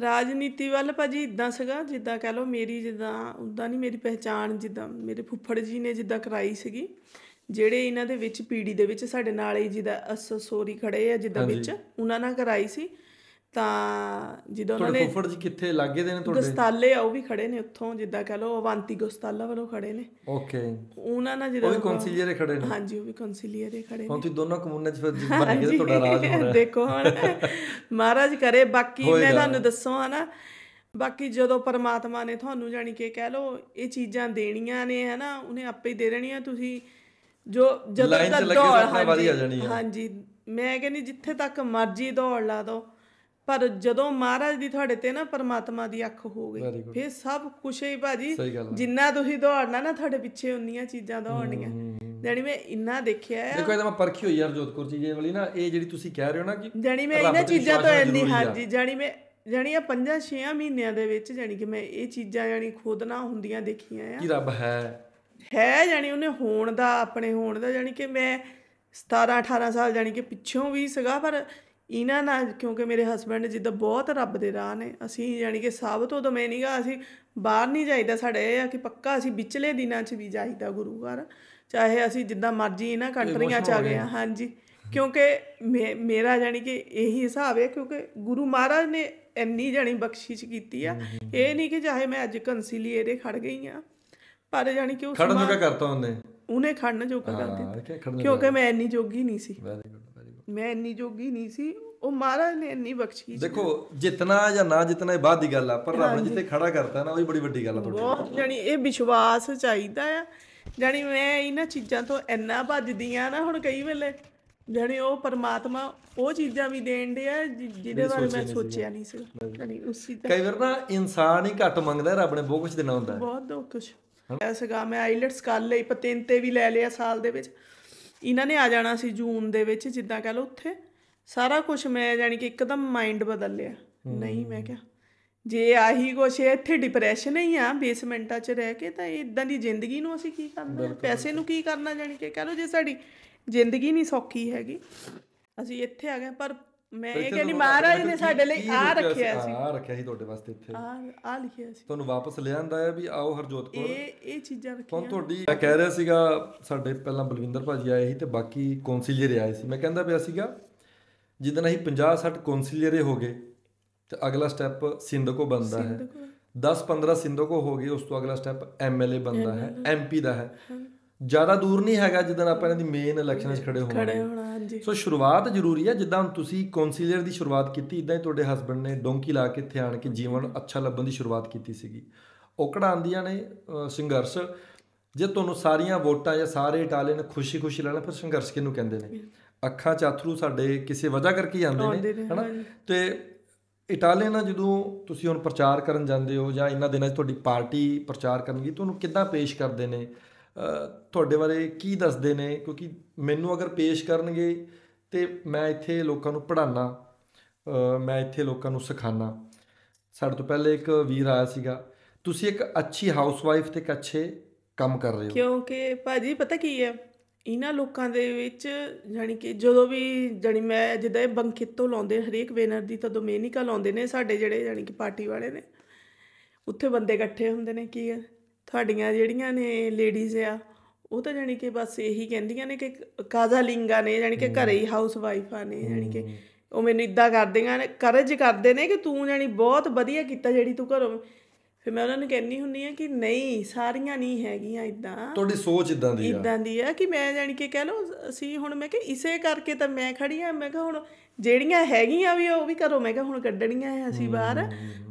ਰਾਜਨੀਤੀ ਵੱਲ ਭਾਜੀ ਇਦਾਂ ਸੀਗਾ ਜਿੱਦਾਂ ਕਹਿ ਲਓ ਮੇਰੀ ਜਿੱਦਾਂ ਉਦਾਂ ਨਹੀਂ ਮੇਰੀ ਪਹਿਚਾਣ ਜਿੱਦਾਂ ਮੇਰੇ ਫੁੱਫੜ ਜੀ ਨੇ ਜਿੱਦਾਂ ਕਰਾਈ ਸੀਗੀ ਜਿਹੜੇ ਇਹਨਾਂ ਦੇ ਵਿੱਚ ਪੀੜੀ ਦੇ ਵਿੱਚ ਸਾਡੇ ਨਾਲ ਹੀ ਜਿਹਦਾ ਅਸਸੋਰੀ ਖੜੇ ਆ ਜਿੱਦਾਂ ਵਿੱਚ ਉਹਨਾਂ ਨਾਲ ਕਰਾਈ ਸੀ ਤਾਂ ਜਿਹਦਾ ਉਹਨਾਂ ਨੇ ਫੁੱਫੜ ਜੀ ਕਿੱਥੇ ਲੱਗੇ ਦੇ ਨੇ ਤੁਹਾਡੇ ਗਸਤਾਲੇ ਆ ਉਹ ਵੀ ਖੜੇ ਨੇ ਉੱਥੋਂ ਜਿੱਦਾਂ ਕਹ ਲਓ ਅਵੰਤੀ ਗਸਤਾਲਾ ਵੱਲੋਂ ਖੜੇ ਨੇ ਓਕੇ ਉਹਨਾਂ ਨਾਲ ਜਦੋਂ ਉਹ ਵੀ ਖੜੇ ਨੇ ਹਾਂਜੀ ਉਹ ਵੀ ਹੀ ਖੜੇ ਨੇ ਹੁਣ ਤੁਸੀਂ ਦੋਨੋਂ ਕਮੂਨੇ ਚ ਫਿਰ ਬਣ ਗਏ ਤੁਹਾਡਾ ਰਾਜ ਹੋ ਰਿਹਾ ਦੇਖੋ ਹੁਣ ਮਹਾਰਾਜ ਕਰੇ ਬਾਕੀ ਮੈਂ ਤੁਹਾਨੂੰ ਦੱਸੋ ਹਨਾ ਬਾਕੀ ਜਦੋਂ ਪਰਮਾਤਮਾ ਨੇ ਤੁਹਾਨੂੰ ਜਾਨੀ ਕਿ ਕਹਿ ਲਓ ਇਹ ਚੀਜ਼ਾਂ ਦੇਣੀਆਂ ਨੇ ਹਨਾ ਉਹਨੇ ਆਪੇ ਹੀ ਦੇ ਦੇਣੀਆਂ ਤੁਸੀਂ ਜੋ ਜਦੋਂ ਤੱਕ ਦੌੜ ਹਾਂਜੀ ਹਾਂਜੀ ਮੈਂ ਕਹਿੰਦੀ ਜਿੱਥੇ ਤੱਕ ਮਰਜ਼ੀ ਦੌੜ ਲਾ ਦੋ ਪਰ ਜਦੋਂ ਮਹਾਰਾਜ ਦੀ ਤੁਹਾਡੇ ਤੇ ਨਾ ਪਰਮਾਤਮਾ ਦੀ ਅੱਖ ਹੋ ਗਈ ਫਿਰ ਸਭ ਕੁਛ ਹੀ ਭਾਜੀ ਜਿੰਨਾ ਤੁਸੀਂ ਦੌੜਨਾ ਨਾ ਤੁਹਾਡੇ ਪਿੱਛੇ ਉਨੀਆਂ ਚੀਜ਼ਾਂ ਦੌੜਨੀਆਂ ਜਾਨੀ ਮੈਂ ਇੰਨਾ ਦੇਖਿਆ ਆ ਦੇਖੋ ਇਹਦਾ ਮੈਂ ਪਰਖੀ ਹੋਈ ਯਾਰ ਕੌਰ ਜੀ ਇਹ ਵਾਲੀ ਨਾ ਇਹ ਜਿਹੜੀ ਤੁਸੀਂ ਕਹਿ ਰਹੇ ਹੋ ਨਾ ਕਿ ਜਾਨੀ ਮੈਂ ਇਹਨਾਂ ਚੀਜ਼ਾਂ ਤੋਂ ਇੰਨੀ ਹਾਂਜੀ ਜਾਨੀ ਮੈਂ ਜਾਨੀ ਆ 5-6 ਮਹੀਨਿਆਂ ਦੇ ਵਿੱਚ ਜਾਨੀ ਕਿ ਮੈਂ ਇਹ ਚੀਜ਼ਾਂ ਜਾਨੀ ਖੋਦਣਾ ਹੁੰਦੀਆਂ ਦੇਖੀਆਂ ਆ ਕੀ ਰੱਬ ਹੈ ਹੈ ਜਾਨੀ ਉਹਨੇ ਹੋਣ ਦਾ ਆਪਣੇ ਹੋਣ ਦਾ ਜਾਨੀ ਕਿ ਮੈਂ 17 18 ਸਾਲ ਜਾਨੀ ਕਿ ਪਿੱਛੋਂ ਵੀ ਸੀਗਾ ਪਰ ਇਹਨਾਂ ਨਾਲ ਕਿਉਂਕਿ ਮੇਰੇ ਹਸਬੰਡ ਜਿੱਦਾਂ ਬਹੁਤ ਰੱਬ ਦੇ ਰਾਹ ਨੇ ਅਸੀਂ ਜਾਨੀ ਕਿ ਸਭ ਤੋਂ ਮੈਂ ਨਹੀਂਗਾ ਅਸੀਂ ਬਾਹਰ ਨਹੀਂ ਜਾਈਦਾ ਸਾਡੇ ਇਹ ਆ ਕਿ ਪੱਕਾ ਅਸੀਂ ਵਿਚਲੇ ਦਿਨਾਂ 'ਚ ਵੀ ਜਾਈਦਾ ਗੁਰੂ ਘਰ ਚਾਹੇ ਅਸੀਂ ਜਿੱਦਾਂ ਮਰਜ਼ੀ ਇਹਨਾਂ ਕੰਟਰੀਆਂ 'ਚ ਆ ਗਏ ਹਾਂ ਹਾਂਜੀ ਕਿਉਂਕਿ ਮੇਰਾ ਜਾਨੀ ਕਿ ਇਹੀ ਹਿਸਾਬ ਹੈ ਕਿਉਂਕਿ ਗੁਰੂ ਮਹਾਰਾਜ ਨੇ ਇੰਨੀ ਜਾਨੀ ਬਖਸ਼ਿਸ਼ ਕੀਤੀ ਆ ਇਹ ਨਹੀਂ ਕਿ ਚਾਹੇ ਮੈਂ ਅੱਜ ਕੰਸੀਲੀਅਰੇ ਖੜ ਗਈ ਆ ਪਰ ਜਾਨੀ ਕਿ ਉਹ ਖੜਨ ਜੋਗਾ ਕਰਤਾ ਉਹਨੇ ਉਹਨੇ ਖੜਨ ਜੋਗਾ ਕਰ ਦਿੱਤਾ ਕਿਉਂਕਿ ਮੈਂ ਇੰਨੀ ਜੋਗੀ ਨਹੀਂ ਸੀ ਵੈਰੀ ਗੁੱਡ ਵੈਰੀ ਗੁੱਡ ਮੈਂ ਇੰਨੀ ਜੋਗੀ ਨਹੀਂ ਸੀ ਉਹ ਮਹਾਰਾਜ ਨੇ ਇੰਨੀ ਬਖਸ਼ੀ ਦੇਖੋ ਜਿਤਨਾ ਜਾਂ ਨਾ ਜਿਤਨਾ ਇਹ ਬਾਤ ਦੀ ਗੱਲ ਆ ਪਰ ਰੱਬ ਨੇ ਜਿੱਥੇ ਖੜਾ ਕਰਤਾ ਨਾ ਉਹ ਹੀ ਬੜੀ ਵੱਡੀ ਗੱਲ ਆ ਤੁਹਾਡੀ ਬਹੁਤ ਜਾਨੀ ਇਹ ਵਿਸ਼ਵਾਸ ਚਾਹੀਦਾ ਆ ਜਾਨੀ ਮੈਂ ਇਹਨਾਂ ਚੀਜ਼ਾਂ ਤੋਂ ਇੰਨਾ ਭੱਜਦੀ ਆ ਨਾ ਹੁਣ ਕਈ ਵੇਲੇ ਜਾਨੀ ਉਹ ਪਰਮਾਤਮਾ ਉਹ ਚੀਜ਼ਾਂ ਵੀ ਦੇਣ ਦੇ ਆ ਜਿਹਦੇ ਬਾਰੇ ਮੈਂ ਸੋਚਿਆ ਨਹੀਂ ਸੀ ਜਾਨੀ ਉਸੇ ਤਰ੍ਹਾਂ ਕਈ ਵਾਰ ਨਾ ਇਨਸਾਨ ਹੀ ਘੱਟ ਮੰਗਦਾ ਰੱਬ ਨੇ ਬਹੁਤ ਕੁਝ ਦੇਣਾ ਹੁੰਦਾ ਬਹੁਤ ਕੁਝ ਹੋਇਆ ਸੀਗਾ ਮੈਂ ਆਈਲਟਸ ਕਰ ਲਈ ਤੇ ਵੀ ਲੈ ਲਿਆ ਸਾਲ ਦੇ ਵਿੱਚ ਇਹਨਾਂ ਨੇ ਆ ਜਾਣਾ ਸੀ ਜੂਨ ਦੇ ਵਿੱਚ ਜਿੱਦਾਂ ਕਹ ਲਓ ਉੱਥੇ ਸਾਰਾ ਕੁਝ ਮੈਂ ਜਾਨੀ ਕਿ ਇੱਕਦਮ ਮਾਈਂਡ ਬਦਲ ਲਿਆ ਨਹੀਂ ਮੈਂ ਕਿਹਾ ਜੇ ਆਹੀ ਕੁਛ ਇੱਥੇ ਡਿਪਰੈਸ਼ਨ ਹੀ ਆ ਬੇਸਮੈਂਟਾ 'ਚ ਰਹਿ ਕੇ ਤਾਂ ਇਦਾਂ ਦੀ ਜ਼ਿੰਦਗੀ ਨੂੰ ਅਸੀਂ ਕੀ ਕਰਨਾ ਪੈਸੇ ਨੂੰ ਕੀ ਕਰਨਾ ਜਾਨੀ ਕਿ ਕਹ ਲਓ ਜੇ ਸਾਡੀ ਜ਼ਿੰਦਗੀ ਨਹੀਂ ਸੌਖੀ ਹੈਗੀ ਅਸੀਂ ਇੱਥੇ ਆ ਗਏ ਪਰ ਮੈਂ ਇਹ ਕਹਿੰਦੀ ਮਹਾਰਾਜ ਨੇ ਸਾਡੇ ਲਈ ਆ ਰੱਖਿਆ ਸੀ ਆ ਰੱਖਿਆ ਸੀ ਤੁਹਾਡੇ ਵਾਸਤੇ ਇੱਥੇ ਆ ਆ ਲਿਖਿਆ ਸੀ ਤੁਹਾਨੂੰ ਵਾਪਸ ਲਿਆਂਦਾ ਹੈ ਵੀ ਆਓ ਹਰਜੋਤਪੁਰ ਇਹ ਇਹ ਚੀਜ਼ਾਂ ਰੱਖੀਆਂ ਹੁਣ ਤੁਹਾਡੀ ਮੈਂ ਕਹਿ ਰਿਹਾ ਸੀਗਾ ਸਾਡੇ ਪਹਿਲਾਂ ਬਲਵਿੰਦਰ ਭਾਜੀ ਆਏ ਸੀ ਤੇ ਬਾਕੀ ਕੌਂਸਲਰ ਆਏ ਸੀ ਮੈਂ ਕਹਿੰਦਾ ਪਿਆ ਸੀਗਾ ਜਿੱਦਣ ਅਸੀਂ 50 60 ਕੌਂਸਲਰ ਹੋ ਗਏ ਤੇ ਅਗਲਾ ਸਟੈਪ ਸਿੰਧਕੋ ਬੰਦਾ ਹੈ 10 15 ਸਿੰਧਕੋ ਹੋ ਗਏ ਉਸ ਤੋਂ ਅਗਲਾ ਸਟੈਪ ਐਮਐਲਏ ਬੰਦਾ ਹੈ ਐਮਪੀ ਦਾ ਹੈ ਜ਼ਿਆਦਾ ਦੂਰ ਨਹੀਂ ਹੈਗਾ ਜਦੋਂ ਆਪਾਂ ਇਹਨਾਂ ਦੀ ਮੇਨ ਇਲੈਕਸ਼ਨਾਂ 'ਚ ਖੜੇ ਹੋਣਾ ਖੜੇ ਹੋਣਾ ਹਾਂਜੀ ਸੋ ਸ਼ੁਰੂਆਤ ਜ਼ਰੂਰੀ ਹੈ ਜਿੱਦਾਂ ਤੁਸੀਂ ਕਾਉਂਸਲਰ ਦੀ ਸ਼ੁਰੂਆਤ ਕੀਤੀ ਇਦਾਂ ਹੀ ਤੁਹਾਡੇ ਹਸਬੰਡ ਨੇ ਡੋਂਕੀ ਲਾ ਕੇ ਇੱਥੇ ਆਣ ਕੇ ਜੀਵਨ ਅੱਛਾ ਲੱਭਣ ਦੀ ਸ਼ੁਰੂਆਤ ਕੀਤੀ ਸੀਗੀ ਔਕੜਾਂ ਆਂਦੀਆਂ ਨੇ ਸੰਘਰਸ਼ ਜੇ ਤੁਹਾਨੂੰ ਸਾਰੀਆਂ ਵੋਟਾਂ ਜਾਂ ਸਾਰੇ ਟਾਲੇ ਨੇ ਖੁਸ਼ੀ-ਖੁਸ਼ੀ ਲੈਣਾ ਫਿਰ ਸੰਘਰਸ਼ ਕਿਹਨੂੰ ਕਹਿੰਦੇ ਨੇ ਅੱਖਾਂ ਚਾਥਰੂ ਸਾਡੇ ਕਿਸੇ ਵਜ੍ਹਾ ਕਰਕੇ ਹੀ ਆਉਂਦੇ ਨੇ ਹਨਾ ਤੇ ਇਟਾਲੀਅਨ ਨਾਲ ਜਦੋਂ ਤੁਸੀਂ ਹੁਣ ਪ੍ਰਚਾਰ ਕਰਨ ਜਾਂਦੇ ਹੋ ਜਾਂ ਇਹਨਾਂ ਦਿਨਾਂ 'ਚ ਤੁਹਾਡੀ ਪਾਰਟੀ ਪ੍ਰਚਾਰ ਕਰਨਗੀ ਤੁਹਾਨੂੰ ਕਿੱਦਾਂ ਪੇਸ਼ ਕਰਦੇ ਨੇ ਤੁਹਾਡੇ ਬਾਰੇ ਕੀ ਦੱਸਦੇ ਨੇ ਕਿਉਂਕਿ ਮੈਨੂੰ ਅਗਰ ਪੇਸ਼ ਕਰਨਗੇ ਤੇ ਮੈਂ ਇੱਥੇ ਲੋਕਾਂ ਨੂੰ ਪੜਾਣਾ ਮੈਂ ਇੱਥੇ ਲੋਕਾਂ ਨੂੰ ਸਿਖਾਣਾ ਸਾਡੇ ਤੋਂ ਪਹਿਲੇ ਇੱਕ ਵੀਰ ਆਇਆ ਸੀਗਾ ਤੁਸੀਂ ਇੱਕ ਅੱਛੀ ਹਾਊਸਵਾਈਫ ਤੇ ਕੱਚੇ ਕੰਮ ਕਰ ਰਹੇ ਹੋ ਕਿਉਂਕਿ ਭਾਜੀ ਪਤਾ ਕੀ ਹੈ ਇਹਨਾਂ ਲੋਕਾਂ ਦੇ ਵਿੱਚ ਜਾਨੀ ਕਿ ਜਦੋਂ ਵੀ ਜਾਨੀ ਮੈਂ ਜਿੱਦਾਂ ਇਹ ਤੋਂ ਲਾਉਂਦੇ ਹਰੇਕ ਵੇਨਰ ਦੀ ਤਾਂ ਡੋਮੇਨਿਕਾ ਲਾਉਂਦੇ ਨੇ ਸਾਡੇ ਜਿਹੜੇ ਜਾਨੀ ਕਿ ਪਾਰਟੀ ਵਾਲੇ ਨੇ ਉੱਥੇ ਬੰਦੇ ਇਕੱਠੇ ਹੁੰਦੇ ਨੇ ਕੀ ਹੈ ਤੁਹਾਡੀਆਂ ਜਿਹੜੀਆਂ ਨੇ ਲੇਡੀਜ਼ ਆ ਉਹ ਤਾਂ ਜਾਨੀ ਕਿ ਬਸ ਇਹੀ ਕਹਿੰਦੀਆਂ ਨੇ ਕਿ ਕਾਜ਼ਾ ਲਿੰਗਾ ਨੇ ਜਾਨੀ ਕਿ ਘਰੇ ਹੀ ਹਾਊਸ ਵਾਈਫਾਂ ਨੇ ਜਾਨੀ ਕਿ ਉਹ ਮੈਨੂੰ ਇਦਾਂ ਕਰਦੀਆਂ ਨੇ ਕਰਜ ਕਰਦੇ ਨੇ ਕਿ ਤੂੰ ਜਾਨੀ ਬਹੁਤ ਵਧੀਆ ਕੀਤਾ ਜਿਹੜੀ ਤੂੰ ਘਰੋਂ ਫਿਰ ਮੈਂ ਉਹਨਾਂ ਨੂੰ ਕਹਿੰਨੀ ਹੁੰਨੀ ਆ ਕਿ ਨਹੀਂ ਸਾਰੀਆਂ ਨਹੀਂ ਹੈਗੀਆਂ ਇਦਾਂ ਤੁਹਾਡੀ ਸੋਚ ਇਦਾਂ ਦੀ ਆ ਇਦਾਂ ਦੀ ਆ ਕਿ ਮੈਂ ਜਾਨੀ ਕਿ ਕਹਿ ਲਓ ਅਸੀਂ ਹੁਣ ਮੈਂ ਕਿ ਇਸੇ ਕਰਕੇ ਤਾਂ ਮੈਂ ਖੜੀ ਆ ਮੈਂ ਕਿ ਹੁਣ ਜਿਹੜੀਆਂ ਹੈਗੀਆਂ ਵੀ ਉਹ ਵੀ ਕਰੋ ਮੈਂ ਕਿਹਾ ਹੁਣ ਕੱਢਣੀਆਂ ਐ ਅਸੀਂ ਬਾਹਰ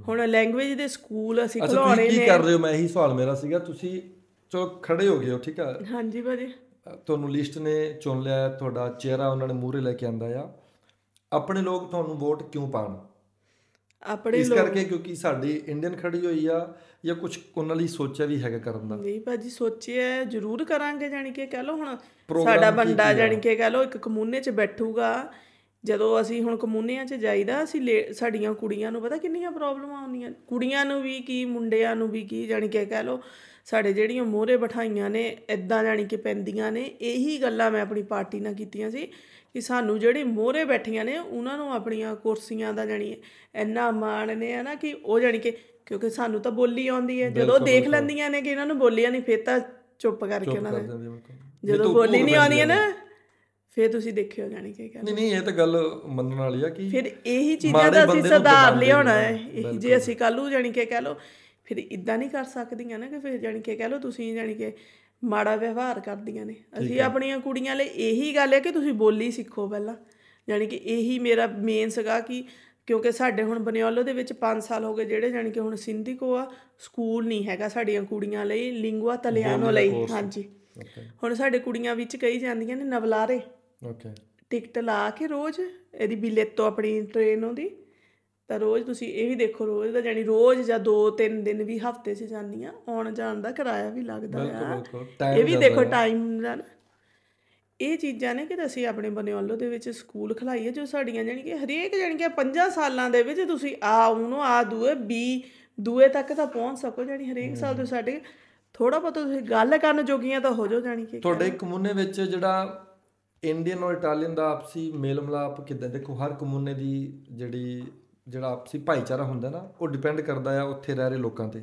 ਹੁਣ ਲੈਂਗੁਏਜ ਦੇ ਸਕੂਲ ਅਸੀਂ ਖਲਾਉਣੇ ਨੇ ਅੱਛਾ ਕੀ ਕਰ ਰਹੇ ਹੋ ਮੈਂ ਇਹੀ ਸਵਾਲ ਮੇਰਾ ਸੀਗਾ ਤੁਸੀਂ ਚਲੋ ਖੜੇ ਹੋ ਗਏ ਹੋ ਠੀਕ ਆ ਹਾਂਜੀ ਭਾਜੀ ਤੁਹਾਨੂੰ ਲਿਸਟ ਨੇ ਚੁਣ ਲਿਆ ਤੁਹਾਡਾ ਚਿਹਰਾ ਉਹਨਾਂ ਨੇ ਮੂਹਰੇ ਲੈ ਕੇ ਆਂਦਾ ਆ ਆਪਣੇ ਲੋਕ ਤੁਹਾਨੂੰ ਵੋਟ ਕਿਉਂ ਪਾਣ ਆਪਣੇ ਇਸ ਕਰਕੇ ਕਿਉਂਕਿ ਸਾਡੀ ਇੰਡੀਅਨ ਖੜੀ ਹੋਈ ਆ ਜਾਂ ਕੁਝ ਉਹਨਾਂ ਲਈ ਸੋਚਿਆ ਵੀ ਹੈਗਾ ਕਰਨ ਦਾ ਨਹੀਂ ਭਾਜੀ ਸੋਚਿਆ ਜ਼ਰੂਰ ਕਰਾਂਗੇ ਜਾਨੀ ਕਿ ਕਹਿ ਲਓ ਹੁਣ ਸਾਡਾ ਬੰਦਾ ਜਾਨੀ ਕਿ ਕਹਿ ਲਓ ਇੱਕ ਕਮੂਨੇ 'ਚ ਬੈਠੂਗਾ ਜਦੋਂ ਅਸੀਂ ਹੁਣ ਕਮੂਨਿਆਂ 'ਚ ਜਾਈਦਾ ਅਸੀਂ ਸਾਡੀਆਂ ਕੁੜੀਆਂ ਨੂੰ ਪਤਾ ਕਿੰਨੀਆਂ ਪ੍ਰੋਬਲਮਾਂ ਆਉਂਦੀਆਂ ਕੁੜੀਆਂ ਨੂੰ ਵੀ ਕੀ ਮੁੰਡਿਆਂ ਨੂੰ ਵੀ ਕੀ ਜਾਨੀ ਕਿ ਕਹਿ ਲੋ ਸਾਡੇ ਜਿਹੜੀਆਂ ਮੋਹਰੇ ਬਿਠਾਈਆਂ ਨੇ ਇਦਾਂ ਜਾਨੀ ਕਿ ਪੈਂਦੀਆਂ ਨੇ ਇਹੀ ਗੱਲਾਂ ਮੈਂ ਆਪਣੀ ਪਾਰਟੀ ਨਾਲ ਕੀਤੀਆਂ ਸੀ ਕਿ ਸਾਨੂੰ ਜਿਹੜੇ ਮੋਹਰੇ ਬੈਠੀਆਂ ਨੇ ਉਹਨਾਂ ਨੂੰ ਆਪਣੀਆਂ ਕੁਰਸੀਆਂ ਦਾ ਜਾਨੀ ਇੰਨਾ ਮਾਣ ਨੇ ਆ ਨਾ ਕਿ ਉਹ ਜਾਨੀ ਕਿ ਕਿਉਂਕਿ ਸਾਨੂੰ ਤਾਂ ਬੋਲੀ ਆਉਂਦੀ ਹੈ ਜਦੋਂ ਦੇਖ ਲੈਂਦੀਆਂ ਨੇ ਕਿ ਇਹਨਾਂ ਨੂੰ ਬੋਲੀਆਂ ਨਹੀਂ ਫੇਰ ਤਾਂ ਚੁੱਪ ਕਰਕੇ ਉਹਨਾਂ ਨੇ ਜਦੋਂ ਬੋਲੀ ਨਹੀਂ ਆਉਂਦੀ ਹੈ ਨਾ ਫਿਰ ਤੁਸੀਂ ਦੇਖਿਓ ਜਾਨੀ ਕਿ ਨਹੀਂ ਨਹੀਂ ਇਹ ਤਾਂ ਗੱਲ ਮੰਨਣ ਵਾਲੀ ਆ ਕਿ ਫਿਰ ਇਹੀ ਚੀਜ਼ਾਂ ਦਾ ਅਸੀਂ ਸੁਧਾਰ ਲਿਆਉਣਾ ਹੈ ਜੇ ਅਸੀਂ ਕੱਲੂ ਜਾਨੀ ਕਿ ਕਹਿ ਲੋ ਫਿਰ ਇਦਾਂ ਨਹੀਂ ਕਰ ਸਕਦੀਆਂ ਨਾ ਕਿ ਫਿਰ ਜਾਨੀ ਕਿ ਕਹਿ ਲੋ ਤੁਸੀਂ ਜਾਨੀ ਕਿ ਮਾੜਾ ਵਿਵਹਾਰ ਕਰਦੀਆਂ ਨੇ ਅਸੀਂ ਆਪਣੀਆਂ ਕੁੜੀਆਂ ਲਈ ਇਹੀ ਗੱਲ ਹੈ ਕਿ ਤੁਸੀਂ ਬੋਲੀ ਸਿੱਖੋ ਪਹਿਲਾਂ ਜਾਨੀ ਕਿ ਇਹੀ ਮੇਰਾ ਮੇਨ ਸਗਾ ਕਿ ਕਿਉਂਕਿ ਸਾਡੇ ਹੁਣ ਬਨਿਓਲੋ ਦੇ ਵਿੱਚ 5 ਸਾਲ ਹੋ ਗਏ ਜਿਹੜੇ ਜਾਨੀ ਕਿ ਹੁਣ ਸਿੰਧੀ ਕੋ ਆ ਸਕੂਲ ਨਹੀਂ ਹੈਗਾ ਸਾਡੀਆਂ ਕੁੜੀਆਂ ਲਈ ਲਿੰਗੁਆ ਤਲਿਆਨੋ ਲਈ ਹਾਂਜੀ ਹੁਣ ਸਾਡੇ ਕੁੜੀਆਂ ਵਿੱਚ ਕਈ ਜਾਂਦੀਆਂ ਨੇ ਨਵਲਾਰੇ ਓਕੇ ਟਿਕਟ ਲਾ ਕੇ ਰੋਜ਼ ਇਹਦੀ ਬਿਲੇਤ ਤੋਂ ਆਪਣੀ ਟ੍ਰੇਨ ਉਹਦੀ ਤਾਂ ਰੋਜ਼ ਤੁਸੀਂ ਇਹ ਵੀ ਦੇਖੋ ਰੋਜ਼ ਦਾ ਜਾਨੀ ਰੋਜ਼ ਜਾਂ 2-3 ਦਿਨ ਵੀ ਹਫਤੇ 'ਚ ਜਾਂਦੀ ਆ ਆਉਣ ਜਾਣ ਦਾ ਕਿਰਾਇਆ ਵੀ ਲੱਗਦਾ ਆ ਇਹ ਵੀ ਦੇਖੋ ਟਾਈਮ ਦਾ ਨਾ ਇਹ ਚੀਜ਼ਾਂ ਨੇ ਕਿ ਅਸੀਂ ਆਪਣੇ ਬਨਿਓਲੋ ਦੇ ਵਿੱਚ ਸਕੂਲ ਖਲਾਈ ਹੈ ਜੋ ਸਾਡੀਆਂ ਜਾਨੀ ਕਿ ਹਰੇਕ ਜਾਨੀ ਕਿ 5 ਸਾਲਾਂ ਦੇ ਵਿੱਚ ਤੁਸੀਂ ਆ ਉਹਨੂੰ ਆ ਦੂਏ ਬੀ ਦੂਏ ਤੱਕ ਤਾਂ ਪਹੁੰਚ ਸਕੋ ਜਾਨੀ ਹਰੇਕ ਸਾਲ ਤੋਂ ਸਾਡੇ ਥੋੜਾ ਬਹੁਤ ਤੁਸੀਂ ਗੱਲ ਕਰਨ ਜੋਗੀਆਂ ਤਾਂ ਹੋ ਜਾਓ ਜਾਨੀ ਕਿ ਤੁਹਾਡੇ ਕਮੂਨੇ ਵਿੱਚ ਜਿਹੜਾ ਇੰਡੀਅਨ ਔਰ ਇਟਾਲੀਅਨ ਦਾ ਆਪਸੀ ਮੇਲ ਮਲਾਪ ਕਿਦਾਂ ਦੇਖੋ ਹਰ ਕਮੂਨੇ ਦੀ ਜਿਹੜੀ ਜਿਹੜਾ ਆਪਸੀ ਭਾਈਚਾਰਾ ਹੁੰਦਾ ਨਾ ਉਹ ਡਿਪੈਂਡ ਕਰਦਾ ਆ ਉੱਥੇ ਰਹਿ ਰਹੇ ਲੋਕਾਂ ਤੇ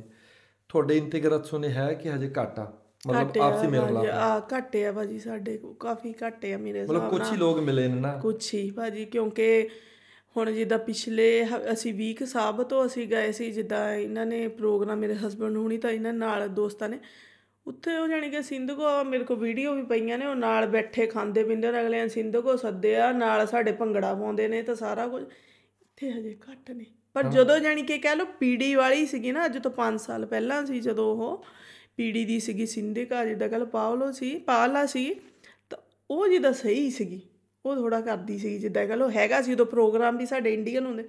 ਤੁਹਾਡੇ ਇੰਟੀਗ੍ਰੇਸ਼ਨ ਨੇ ਹੈ ਕਿ ਹਜੇ ਘਾਟਾ ਮਤਲਬ ਆਪਸੀ ਮੇਲ ਮਲਾਪ ਆ ਘਾਟੇ ਆ ਬਾਜੀ ਸਾਡੇ ਕਾਫੀ ਘਾਟੇ ਆ ਮੇਰੇ ਸਾਹਮਣੇ ਮਤਲਬ ਕੁਝ ਹੀ ਲੋਕ ਮਿਲੇ ਨੇ ਨਾ ਕੁਝ ਹੀ ਬਾਜੀ ਕਿਉਂਕਿ ਹੁਣ ਜਿੱਦਾਂ ਪਿਛਲੇ ਅਸੀਂ 20 ਸਾਬਤੋਂ ਅਸੀਂ ਗਏ ਸੀ ਜਿੱਦਾਂ ਇਹਨਾਂ ਨੇ ਪ੍ਰੋਗਰਾਮ ਮੇਰੇ ਹਸਬੰਡ ਹੁਣੀ ਤਾਂ ਇਹਨਾਂ ਨਾਲ ਦੋਸਤਾਂ ਨੇ ਉੱਥੇ ਉਹ ਜਾਨੀ ਕਿ ਸਿੰਧ ਕੋ ਮੇਰੇ ਕੋ ਵੀਡੀਓ ਵੀ ਪਈਆਂ ਨੇ ਉਹ ਨਾਲ ਬੈਠੇ ਖਾਂਦੇ ਪਿੰਦੇ ਨੇ ਅਗਲੇ ਸਿੰਧ ਕੋ ਸੱਦਿਆ ਨਾਲ ਸਾਡੇ ਭੰਗੜਾ ਪਾਉਂਦੇ ਨੇ ਤਾਂ ਸਾਰਾ ਕੁਝ ਇੱਥੇ ਹਜੇ ਘੱਟ ਨੇ ਪਰ ਜਦੋਂ ਜਾਨੀ ਕਿ ਕਹਿ ਲੋ ਪੀੜੀ ਵਾਲੀ ਸੀਗੀ ਨਾ ਅੱਜ ਤੋਂ 5 ਸਾਲ ਪਹਿਲਾਂ ਸੀ ਜਦੋਂ ਉਹ ਪੀੜੀ ਦੀ ਸੀਗੀ ਸਿੰਧੇ ਘਰ ਜਿੱਦਾਂ ਲੋ ਪਾਵਲੋ ਸੀ ਪਾਲਾ ਸੀ ਤਾਂ ਉਹ ਜਿਹਦਾ ਸਹੀ ਸੀਗੀ ਉਹ ਥੋੜਾ ਕਰਦੀ ਸੀ ਜਿੱਦਾਂ ਕਹ ਲੋ ਹੈਗਾ ਸੀ ਉਦੋਂ ਪ੍ਰੋਗਰਾਮ ਵੀ ਸਾਡੇ ਇੰਡੀਅਨ ਹੁੰਦੇ